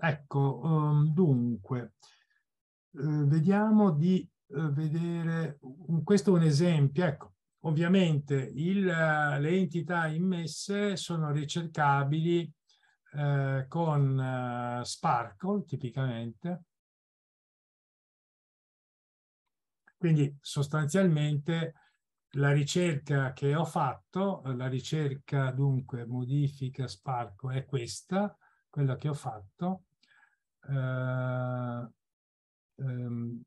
Ecco, um, dunque, eh, vediamo di eh, vedere, un, questo è un esempio, ecco, ovviamente il, le entità immesse sono ricercabili eh, con eh, Sparkle tipicamente, quindi sostanzialmente la ricerca che ho fatto, la ricerca dunque modifica Sparkle è questa, quella che ho fatto, eh, ehm,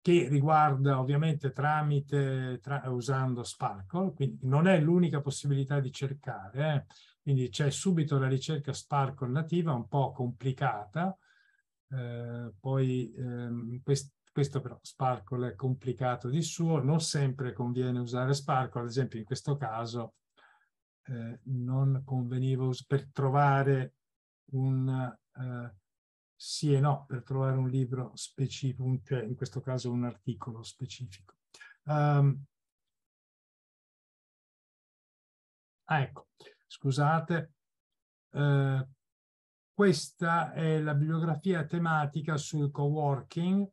che riguarda ovviamente tramite, tra, usando Sparkle, quindi non è l'unica possibilità di cercare, eh. quindi c'è subito la ricerca Sparkle nativa, un po' complicata, eh, poi ehm, quest, questo però Sparkle è complicato di suo, non sempre conviene usare Sparkle, ad esempio in questo caso eh, non conveniva per trovare un, eh, sì e no per trovare un libro specifico, cioè in questo caso un articolo specifico. Um, ah, ecco, scusate, uh, questa è la bibliografia tematica sul co-working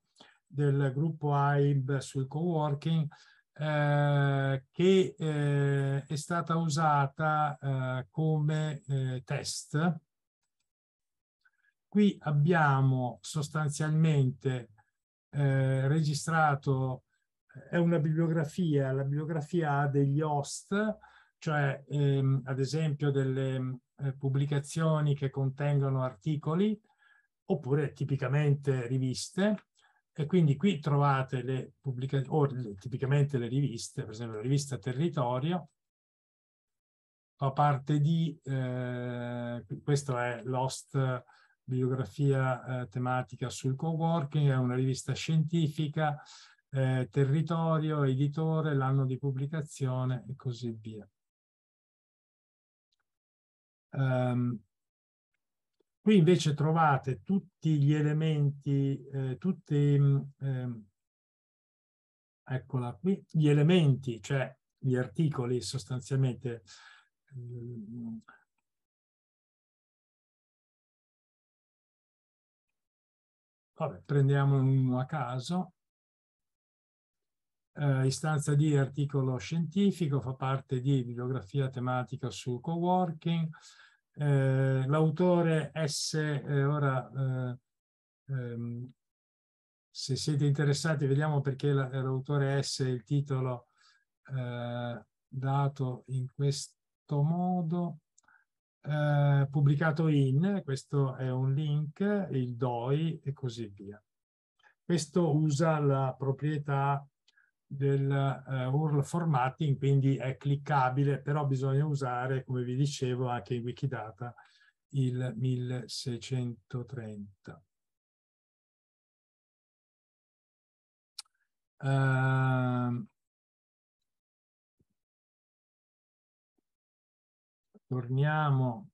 del gruppo AIB sul co-working eh, che eh, è stata usata eh, come eh, test Qui abbiamo sostanzialmente eh, registrato, è una bibliografia, la bibliografia ha degli host, cioè ehm, ad esempio delle eh, pubblicazioni che contengono articoli oppure tipicamente riviste e quindi qui trovate le pubblicazioni, o le, tipicamente le riviste, per esempio la rivista Territorio, fa parte di, eh, questo è l'host bibliografia eh, tematica sul co-working, è una rivista scientifica, eh, territorio, editore, l'anno di pubblicazione e così via. Um, qui invece trovate tutti gli elementi, eh, tutti, mh, mm, ehm, eccola qui, gli elementi, cioè gli articoli sostanzialmente, mh, mm, Vabbè, prendiamo uno a caso. Eh, istanza di articolo scientifico, fa parte di bibliografia tematica sul co-working. Eh, L'autore S, eh, ora eh, ehm, se siete interessati vediamo perché l'autore S il titolo eh, dato in questo modo eh, pubblicato in, questo è un link, il DOI e così via. Questo usa la proprietà del eh, URL formatting, quindi è cliccabile, però bisogna usare, come vi dicevo, anche in Wikidata il 1630. Uh, ehm, torniamo.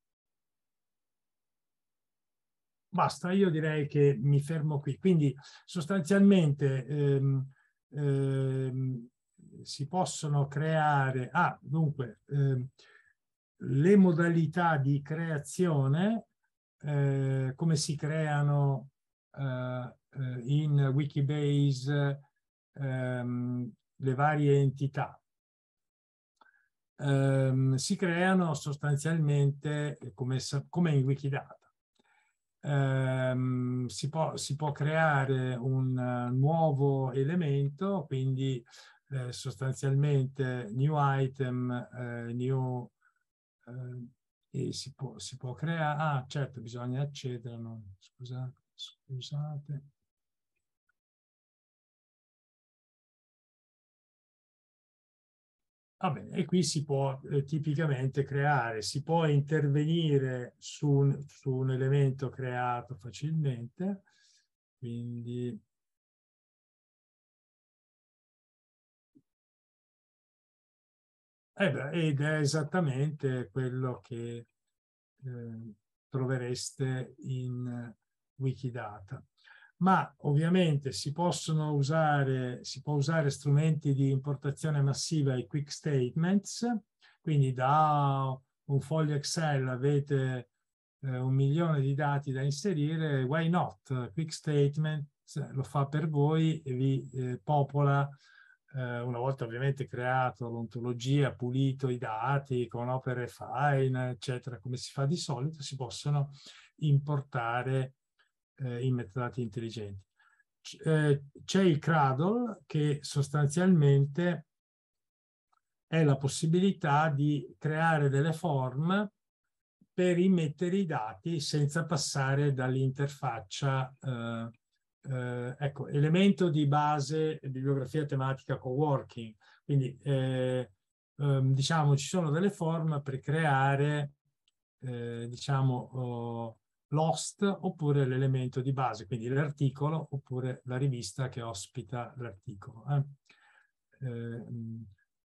Basta, io direi che mi fermo qui. Quindi sostanzialmente ehm, ehm, si possono creare, ah, dunque, ehm, le modalità di creazione, eh, come si creano eh, eh in Wikibase ehm, le varie entità ehm, si creano sostanzialmente eh, come, come in Wikidata. Ehm, si, può, si, può, creare un eh, nuovo elemento, quindi eh, sostanzialmente new item, eh, new... Eh, e si può, si può creare... Ah, certo, bisogna accedere. No? Scusa, scusate. Ah bene, e qui si può eh, tipicamente creare, si può intervenire su un, su un elemento creato facilmente, quindi eh beh, ed è esattamente quello che eh, trovereste in Wikidata ma ovviamente si possono usare, si può usare strumenti di importazione massiva e quick statements, quindi da un foglio Excel avete eh, un milione di dati da inserire, why not? Quick statement lo fa per voi e vi eh, popola, eh, una volta ovviamente creato l'ontologia, pulito i dati con opere fine, eccetera, come si fa di solito, si possono importare eh, i metadati intelligenti. Eh, c'è il Cradle che sostanzialmente è la possibilità di creare delle form per immettere i dati senza passare dall'interfaccia. Eh, eh, ecco, elemento di base bibliografia tematica co-working. Quindi, eh, ehm, diciamo, ci sono delle form per creare, eh, diciamo, oh, l'host oppure l'elemento di base, quindi l'articolo oppure la rivista che ospita l'articolo. Eh? Eh,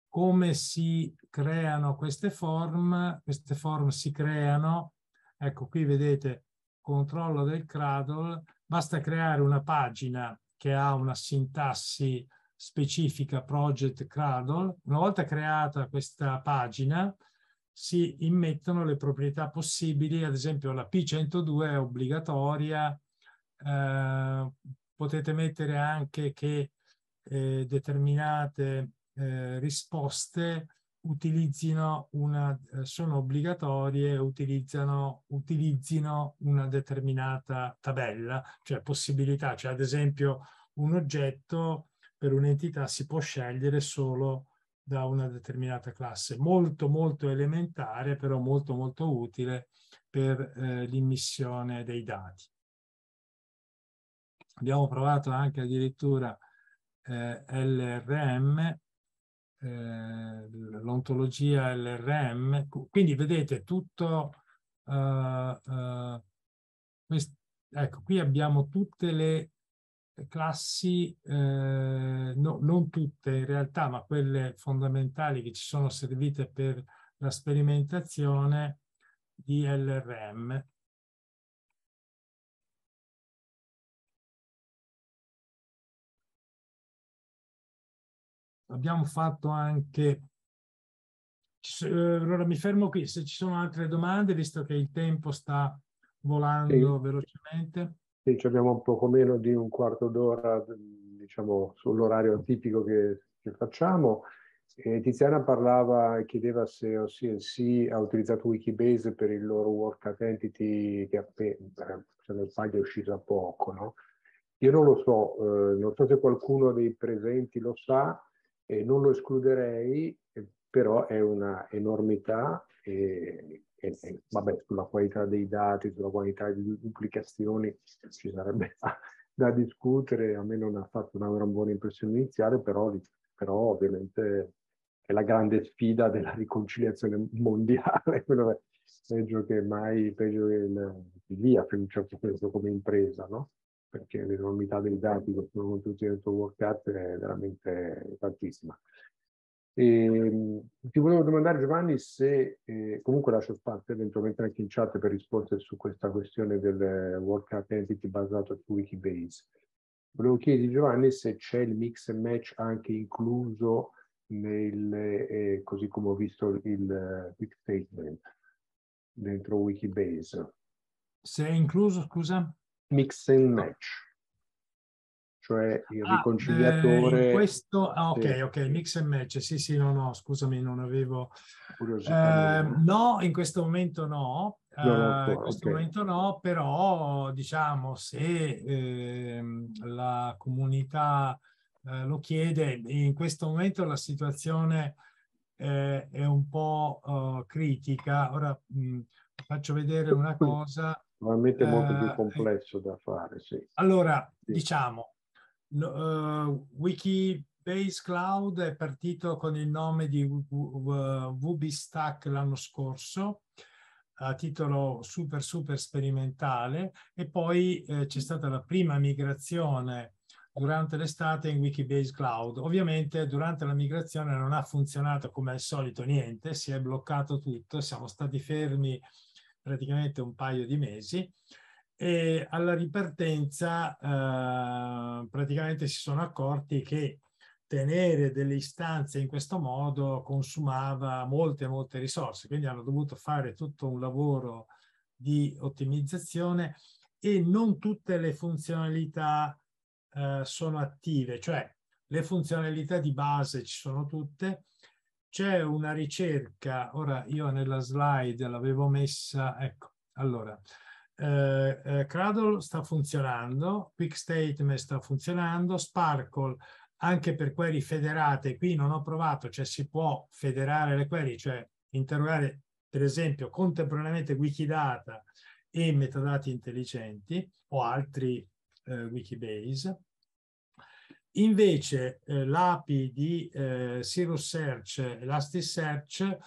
come si creano queste form? Queste form si creano, ecco qui vedete controllo del cradle, basta creare una pagina che ha una sintassi specifica project cradle. Una volta creata questa pagina, si immettono le proprietà possibili, ad esempio la P102 è obbligatoria, eh, potete mettere anche che eh, determinate eh, risposte utilizzino una, eh, sono obbligatorie, utilizzano, utilizzino una determinata tabella, cioè possibilità, cioè ad esempio un oggetto per un'entità si può scegliere solo da una determinata classe, molto molto elementare, però molto molto utile per eh, l'immissione dei dati. Abbiamo provato anche addirittura eh, LRM, eh, l'ontologia LRM, quindi vedete tutto, uh, uh, ecco, qui abbiamo tutte le classi, eh, no, non tutte in realtà, ma quelle fondamentali che ci sono servite per la sperimentazione di LRM. Abbiamo fatto anche... Eh, allora mi fermo qui, se ci sono altre domande, visto che il tempo sta volando sì. velocemente. Sì, abbiamo un poco meno di un quarto d'ora, diciamo, sull'orario tipico che, che facciamo. E Tiziana parlava e chiedeva se OCLC ha utilizzato Wikibase per il loro Work Identity, che appena, se non sbaglio è uscito da poco. No? Io non lo so, eh, non so se qualcuno dei presenti lo sa, e non lo escluderei, però è una enormità e e, e, vabbè, sulla qualità dei dati, sulla qualità delle duplicazioni ci sarebbe da, da, discutere, a me non ha fatto una gran buona impressione iniziale, però, però ovviamente è la grande sfida della riconciliazione mondiale, peggio che mai, peggio che il, via per un certo senso come impresa, no? perché l'enormità dei dati che sono contenuti nel tuo workout è veramente tantissima. E, ehm, ti volevo domandare Giovanni se, eh, comunque lascio spazio eventualmente anche in chat per rispondere su questa questione del World Entity basato su Wikibase. Volevo chiedere Giovanni se c'è il mix and match anche incluso nel, eh, così come ho visto il eh, quick uh, statement dentro Wikibase. Se è incluso, scusa? Mix and match cioè il ah, riconciliatore. Eh, questo, ah, ok, ok, mix and match, sì, sì, no, no, scusami, non avevo... Eh, no, in questo momento no, no, eh, in questo okay. momento no, però diciamo se ehm, la comunità eh, lo chiede, in questo momento la situazione eh, è un po' critica. Ora mh, mm, faccio vedere una cosa veramente molto più complesso da fare. Sì. Allora, sì. diciamo, no, uh, Wikibase Cloud è partito con il nome di VBStack l'anno scorso a titolo super super sperimentale e poi eh, c'è stata la prima migrazione durante l'estate in Wikibase Cloud. Ovviamente durante la migrazione non ha funzionato come al solito niente, si è bloccato tutto, siamo stati fermi praticamente un paio di mesi e alla ripartenza eh, praticamente si sono accorti che tenere delle istanze in questo modo consumava molte molte risorse, quindi hanno dovuto fare tutto un lavoro di ottimizzazione e non tutte le funzionalità eh, sono attive, cioè le funzionalità di base ci sono tutte. C'è una ricerca, ora io nella slide l'avevo messa, ecco, allora, eh, eh, Cradle sta funzionando, Quick Statement sta funzionando, Sparkle anche per query federate, qui non ho provato, cioè si può federare le query, cioè interrogare per esempio contemporaneamente Wikidata e metadati intelligenti o altri eh, Wikibase. Invece eh, l'API di eh, Cirrus Search, Elasticsearch,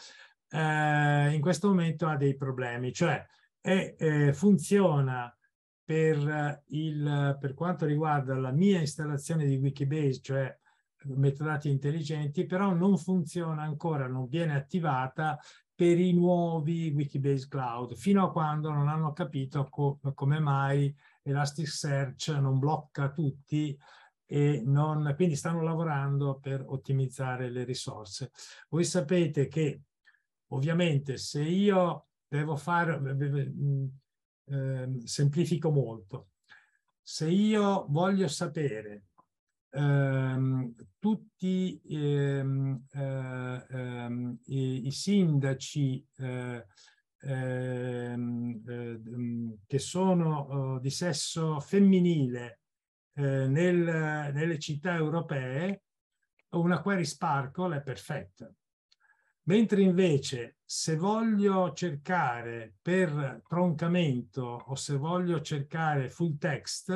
eh, in questo momento ha dei problemi, cioè e eh, funziona per, eh, il, per quanto riguarda la mia installazione di Wikibase, cioè metadati intelligenti, però non funziona ancora, non viene attivata per i nuovi Wikibase Cloud, fino a quando non hanno capito co come mai Elasticsearch non blocca tutti e non, quindi stanno lavorando per ottimizzare le risorse. Voi sapete che ovviamente se io devo fare, eh, semplifico molto. Se io voglio sapere ehm, ehm, eh, tutti ehm, eh, i, sindaci eh, eh, che sono oh, di sesso femminile eh, nel, nelle città europee, una query Sparkle è perfetta Mentre invece se voglio cercare per troncamento o se voglio cercare full text,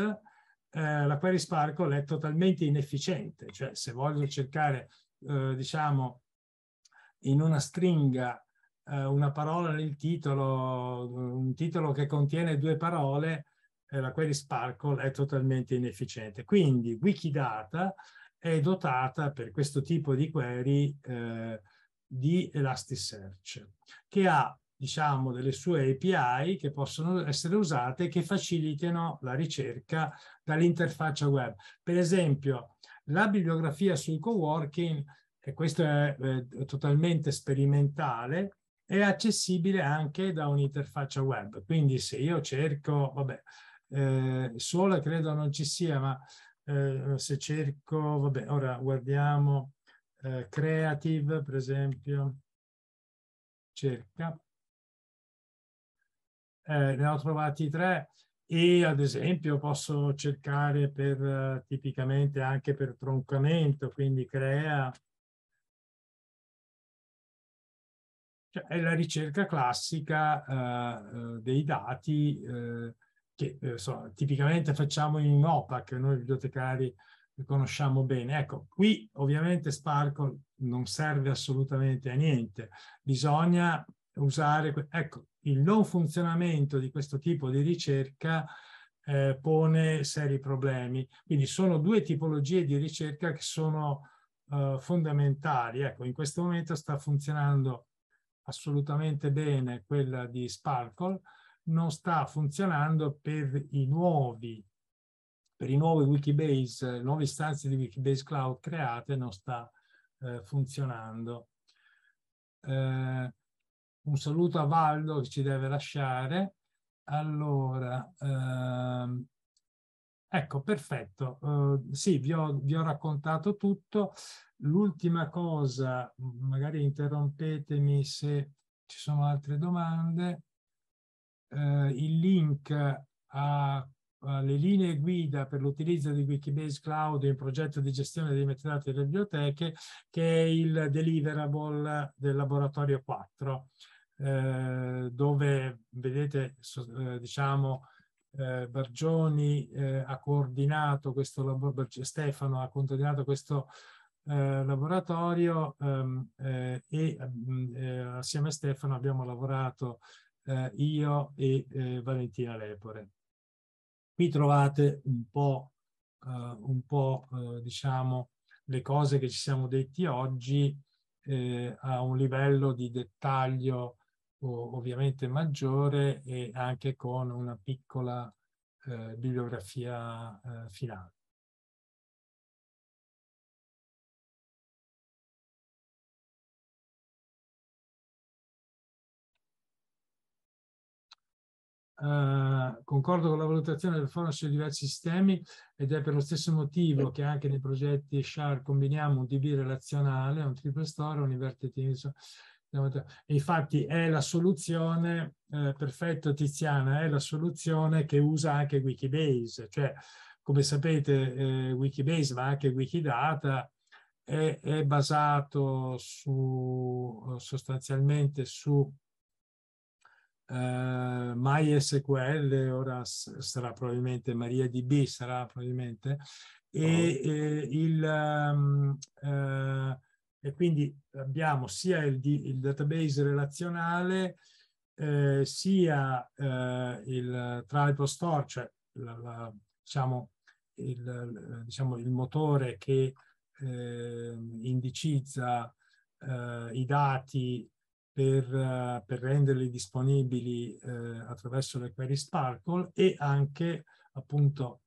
eh, la query Sparkle è totalmente inefficiente. Cioè se voglio cercare, eh, diciamo, in una stringa eh, una parola nel titolo, un titolo che contiene due parole, eh, la query Sparkle è totalmente inefficiente. Quindi Wikidata è dotata per questo tipo di query eh, di Elasticsearch, che ha diciamo, delle sue API che possono essere usate e che facilitano la ricerca dall'interfaccia web. Per esempio, la bibliografia sul co-working, e questo è eh, totalmente sperimentale, è accessibile anche da un'interfaccia web. Quindi se io cerco, vabbè, eh, solo credo non ci sia, ma eh, se cerco, vabbè, ora guardiamo eh, creative, per esempio, cerca. Eh, ne ho trovati tre e ad esempio posso cercare per, eh, tipicamente anche per troncamento, quindi crea Cioè, è la ricerca classica eh, eh dei dati eh, che so, tipicamente facciamo in OPAC, noi bibliotecari conosciamo bene. Ecco, qui ovviamente Sparkle non serve assolutamente a niente. Bisogna usare, ecco, il non funzionamento di questo tipo di ricerca eh, pone seri problemi. Quindi sono due tipologie di ricerca che sono eh, fondamentali. Ecco, in questo momento sta funzionando assolutamente bene quella di Sparkle, non sta funzionando per i nuovi per i nuovi Wikibase, eh, nuove istanze di Wikibase Cloud create non sta eh, funzionando. Eh, un saluto a Valdo che ci deve lasciare. Allora, ehm, ecco, perfetto. Uh, sì, vi ho, vi ho, raccontato tutto. L'ultima cosa, magari interrompetemi se ci sono altre domande. Uh, il link a eh, le linee guida per l'utilizzo di Wikibase Cloud in progetto di gestione dei metadati delle biblioteche, che è il deliverable del laboratorio 4, eh, dove vedete, eh, diciamo, eh, Bargioni eh, ha coordinato questo laboratorio, Stefano ha coordinato questo eh, laboratorio ehm, e mm, assieme a Stefano abbiamo lavorato io e Valentina Lepore. Qui trovate un po', eh, un po' eh, diciamo, le cose che ci siamo detti oggi eh, a un livello di dettaglio ovviamente maggiore e anche con una piccola eh, bibliografia eh, finale. Eh, concordo con la valutazione del forum sui diversi sistemi ed è per lo stesso motivo che anche nei progetti SHAR combiniamo un DB relazionale, un triple store, un inverted insomma. Infatti è la soluzione, eh, perfetto Tiziana, è la soluzione che usa anche Wikibase, cioè come sapete eh, Wikibase ma anche Wikidata è, è basato su, sostanzialmente su Uh, eh, MySQL, ora sarà probabilmente MariaDB, sarà probabilmente, e, oh. e, il, um, uh, e quindi abbiamo sia il, il database relazionale eh, sia eh, il Triple Store, cioè la, la, diciamo, il, diciamo, il, motore che ehm, eh, indicizza i dati per, uh, per renderli disponibili uh, attraverso le query Sparkle e anche appunto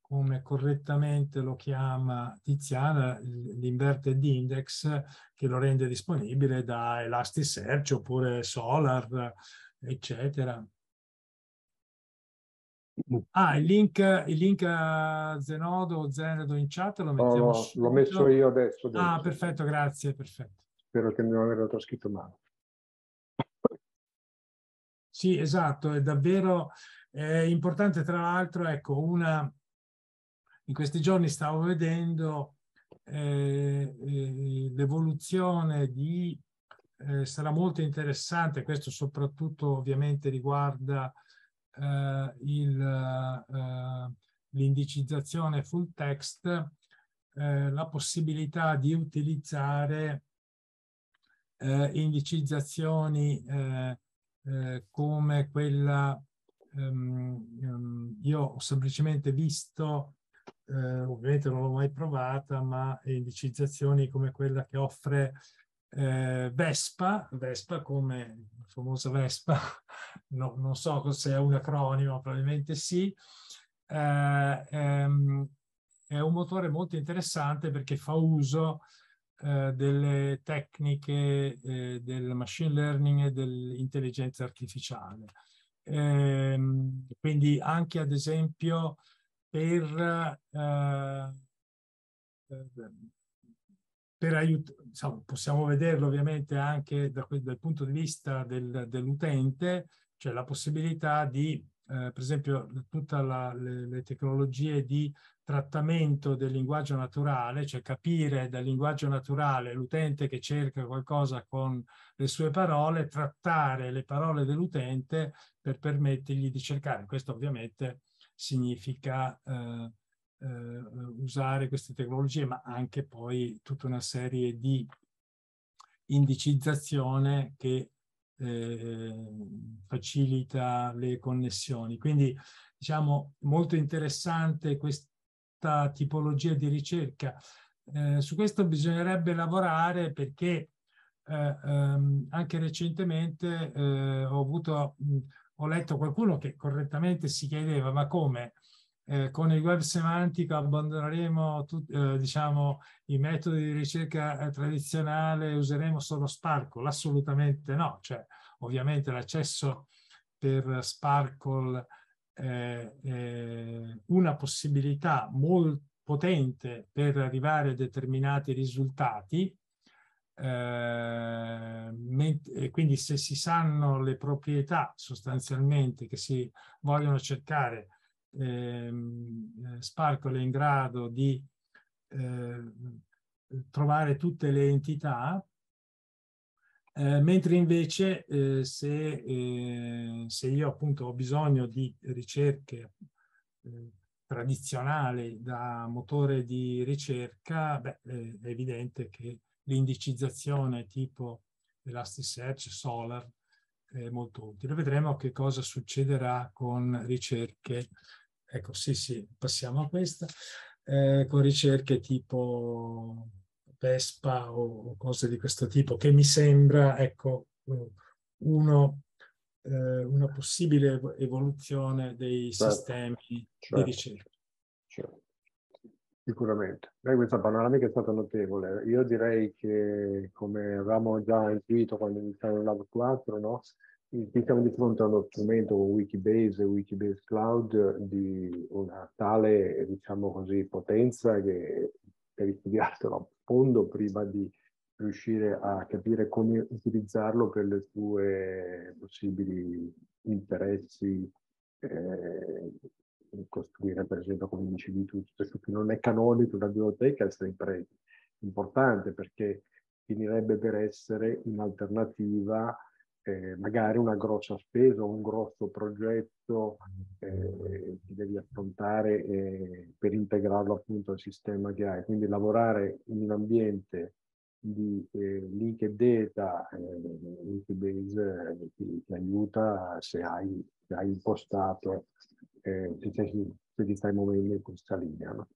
come correttamente lo chiama Tiziana, l'inverted index che lo rende disponibile da Elasticsearch oppure Solar, eccetera. Ah, il link, il link a Zenodo o Zenodo in chat lo mettiamo oh, no, subito. L'ho messo io adesso, ah, adesso. Ah, perfetto, grazie, perfetto. Spero che non averlo trascritto male. Sì, esatto, è davvero eh, importante. Tra l'altro, ecco, una, in questi giorni stavo vedendo eh, eh l'evoluzione di, eh, sarà molto interessante, questo soprattutto ovviamente riguarda eh, l'indicizzazione full text, la possibilità di utilizzare eh, indicizzazioni eh, eh, come quella, um, io ho semplicemente visto, eh, ovviamente non l'ho mai provata, ma indicizzazioni come quella che offre eh, Vespa, Vespa come famosa Vespa, no, non so se è un acronimo, probabilmente sì, eh, ehm, è un motore molto interessante perché fa uso eh, delle tecniche eh, del machine learning e dell'intelligenza artificiale. Eh, quindi anche ad esempio per, eh, eh, per aiutare, diciamo, possiamo vederlo ovviamente anche da, dal punto di vista del, dell'utente, cioè la possibilità di, per esempio, tutte le, le tecnologie di trattamento del linguaggio naturale, cioè capire dal linguaggio naturale l'utente che cerca qualcosa con le sue parole, trattare le parole dell'utente per permettergli di cercare. Questo ovviamente significa eh, eh, usare queste tecnologie, ma anche poi tutta una serie di indicizzazione che eh, facilita le connessioni. Quindi diciamo molto interessante questo questa tipologia di ricerca. Eh, su questo bisognerebbe lavorare perché eh, ehm, anche recentemente eh, ho, avuto, mh, ho letto qualcuno che correttamente si chiedeva ma come eh, con il web semantico abbandoneremo eh, diciamo, i metodi di ricerca eh, tradizionale, useremo solo Sparkle? Assolutamente no, cioè, ovviamente l'accesso per Sparkle eh, eh, una possibilità molto potente per arrivare a determinati risultati, eh, quindi se si sanno le proprietà sostanzialmente che si vogliono cercare, ehm, eh, Sparkle è in grado di eh, trovare tutte le entità eh, mentre invece eh, se, eh, se, io appunto ho bisogno di ricerche eh, tradizionali da motore di ricerca, beh, è evidente che l'indicizzazione tipo Elasticsearch, Solar, è molto utile. Vedremo che cosa succederà con ricerche, ecco sì sì, passiamo a questa, eh, con ricerche tipo Vespa o cose di questo tipo, che mi sembra, ecco, uno, eh, una possibile evoluzione dei certo. sistemi certo. di ricerca. Certo. Sicuramente. Beh, questa panoramica è stata notevole. Io direi che, come avevamo già intuito quando iniziamo il Lab 4, no? siamo di fronte a uno strumento con Wikibase e Wikibase Cloud di una tale, diciamo così, potenza che per studiarlo fondo prima di riuscire a capire come utilizzarlo per le tue possibili interessi, eh, costruire per esempio, come dicevi tu, questo che non è canonico una biblioteca è sempre importante perché finirebbe per essere un'alternativa eh, magari una grossa spesa, un grosso progetto eh, che devi affrontare eh, per integrarlo appunto al sistema che hai. Quindi lavorare in un ambiente di eh, linked data, eh, linkbase, eh, ti, ti, aiuta se hai, se hai impostato, eh, se, se, ti stai muovendo in questa linea. No?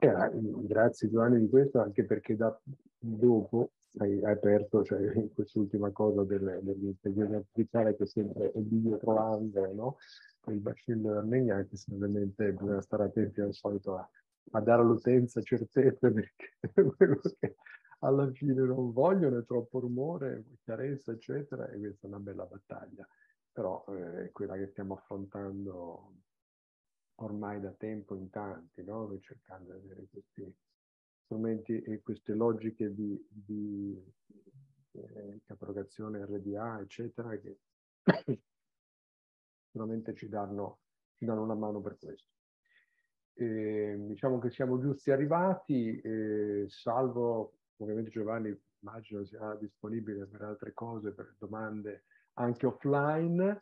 grazie Giovanni di questo anche perché da, dopo hai, aperto cioè, in quest'ultima cosa dell'intelligenza artificiale che sempre è dietro l'angolo, no? il machine learning, anche se ovviamente bisogna stare attenti al solito a, a dare all'utenza certezza perché quello che alla fine non vogliono è troppo rumore, chiarezza, eccetera, e questa è una bella battaglia, però eh, è quella che stiamo affrontando ormai da tempo in tanti, no? cercando di avere questi strumenti e queste logiche di, di eh, catalogazione RDA, eccetera, che sicuramente ci danno, ci danno una mano per questo. E, diciamo che siamo giusti arrivati, eh, salvo ovviamente Giovanni immagino sia disponibile per altre cose, per domande anche offline,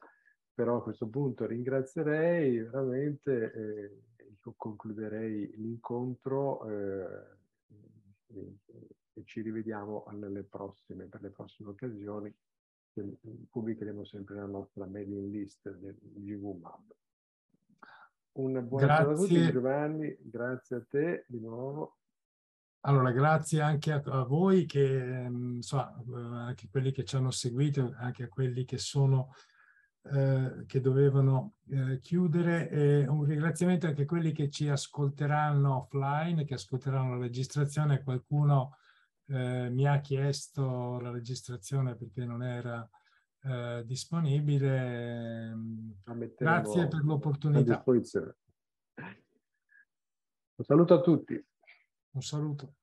però a questo punto ringrazierei veramente, eh, concluderei l'incontro eh, e ci rivediamo prossime, per le prossime occasioni. Mm, pubblicheremo sempre la nostra mailing list del GV Un buon grazie. saluto a tutti Giovanni, grazie a te di nuovo. Allora, grazie anche a, a voi che, mm, so, eh, anche quelli che ci hanno seguito, anche a quelli che sono eh, che dovevano eh, chiudere e un ringraziamento anche a quelli che ci ascolteranno offline, che ascolteranno la registrazione. Qualcuno eh, mi ha chiesto la registrazione perché non era eh, disponibile. Grazie per l'opportunità. Un saluto a tutti. Un saluto.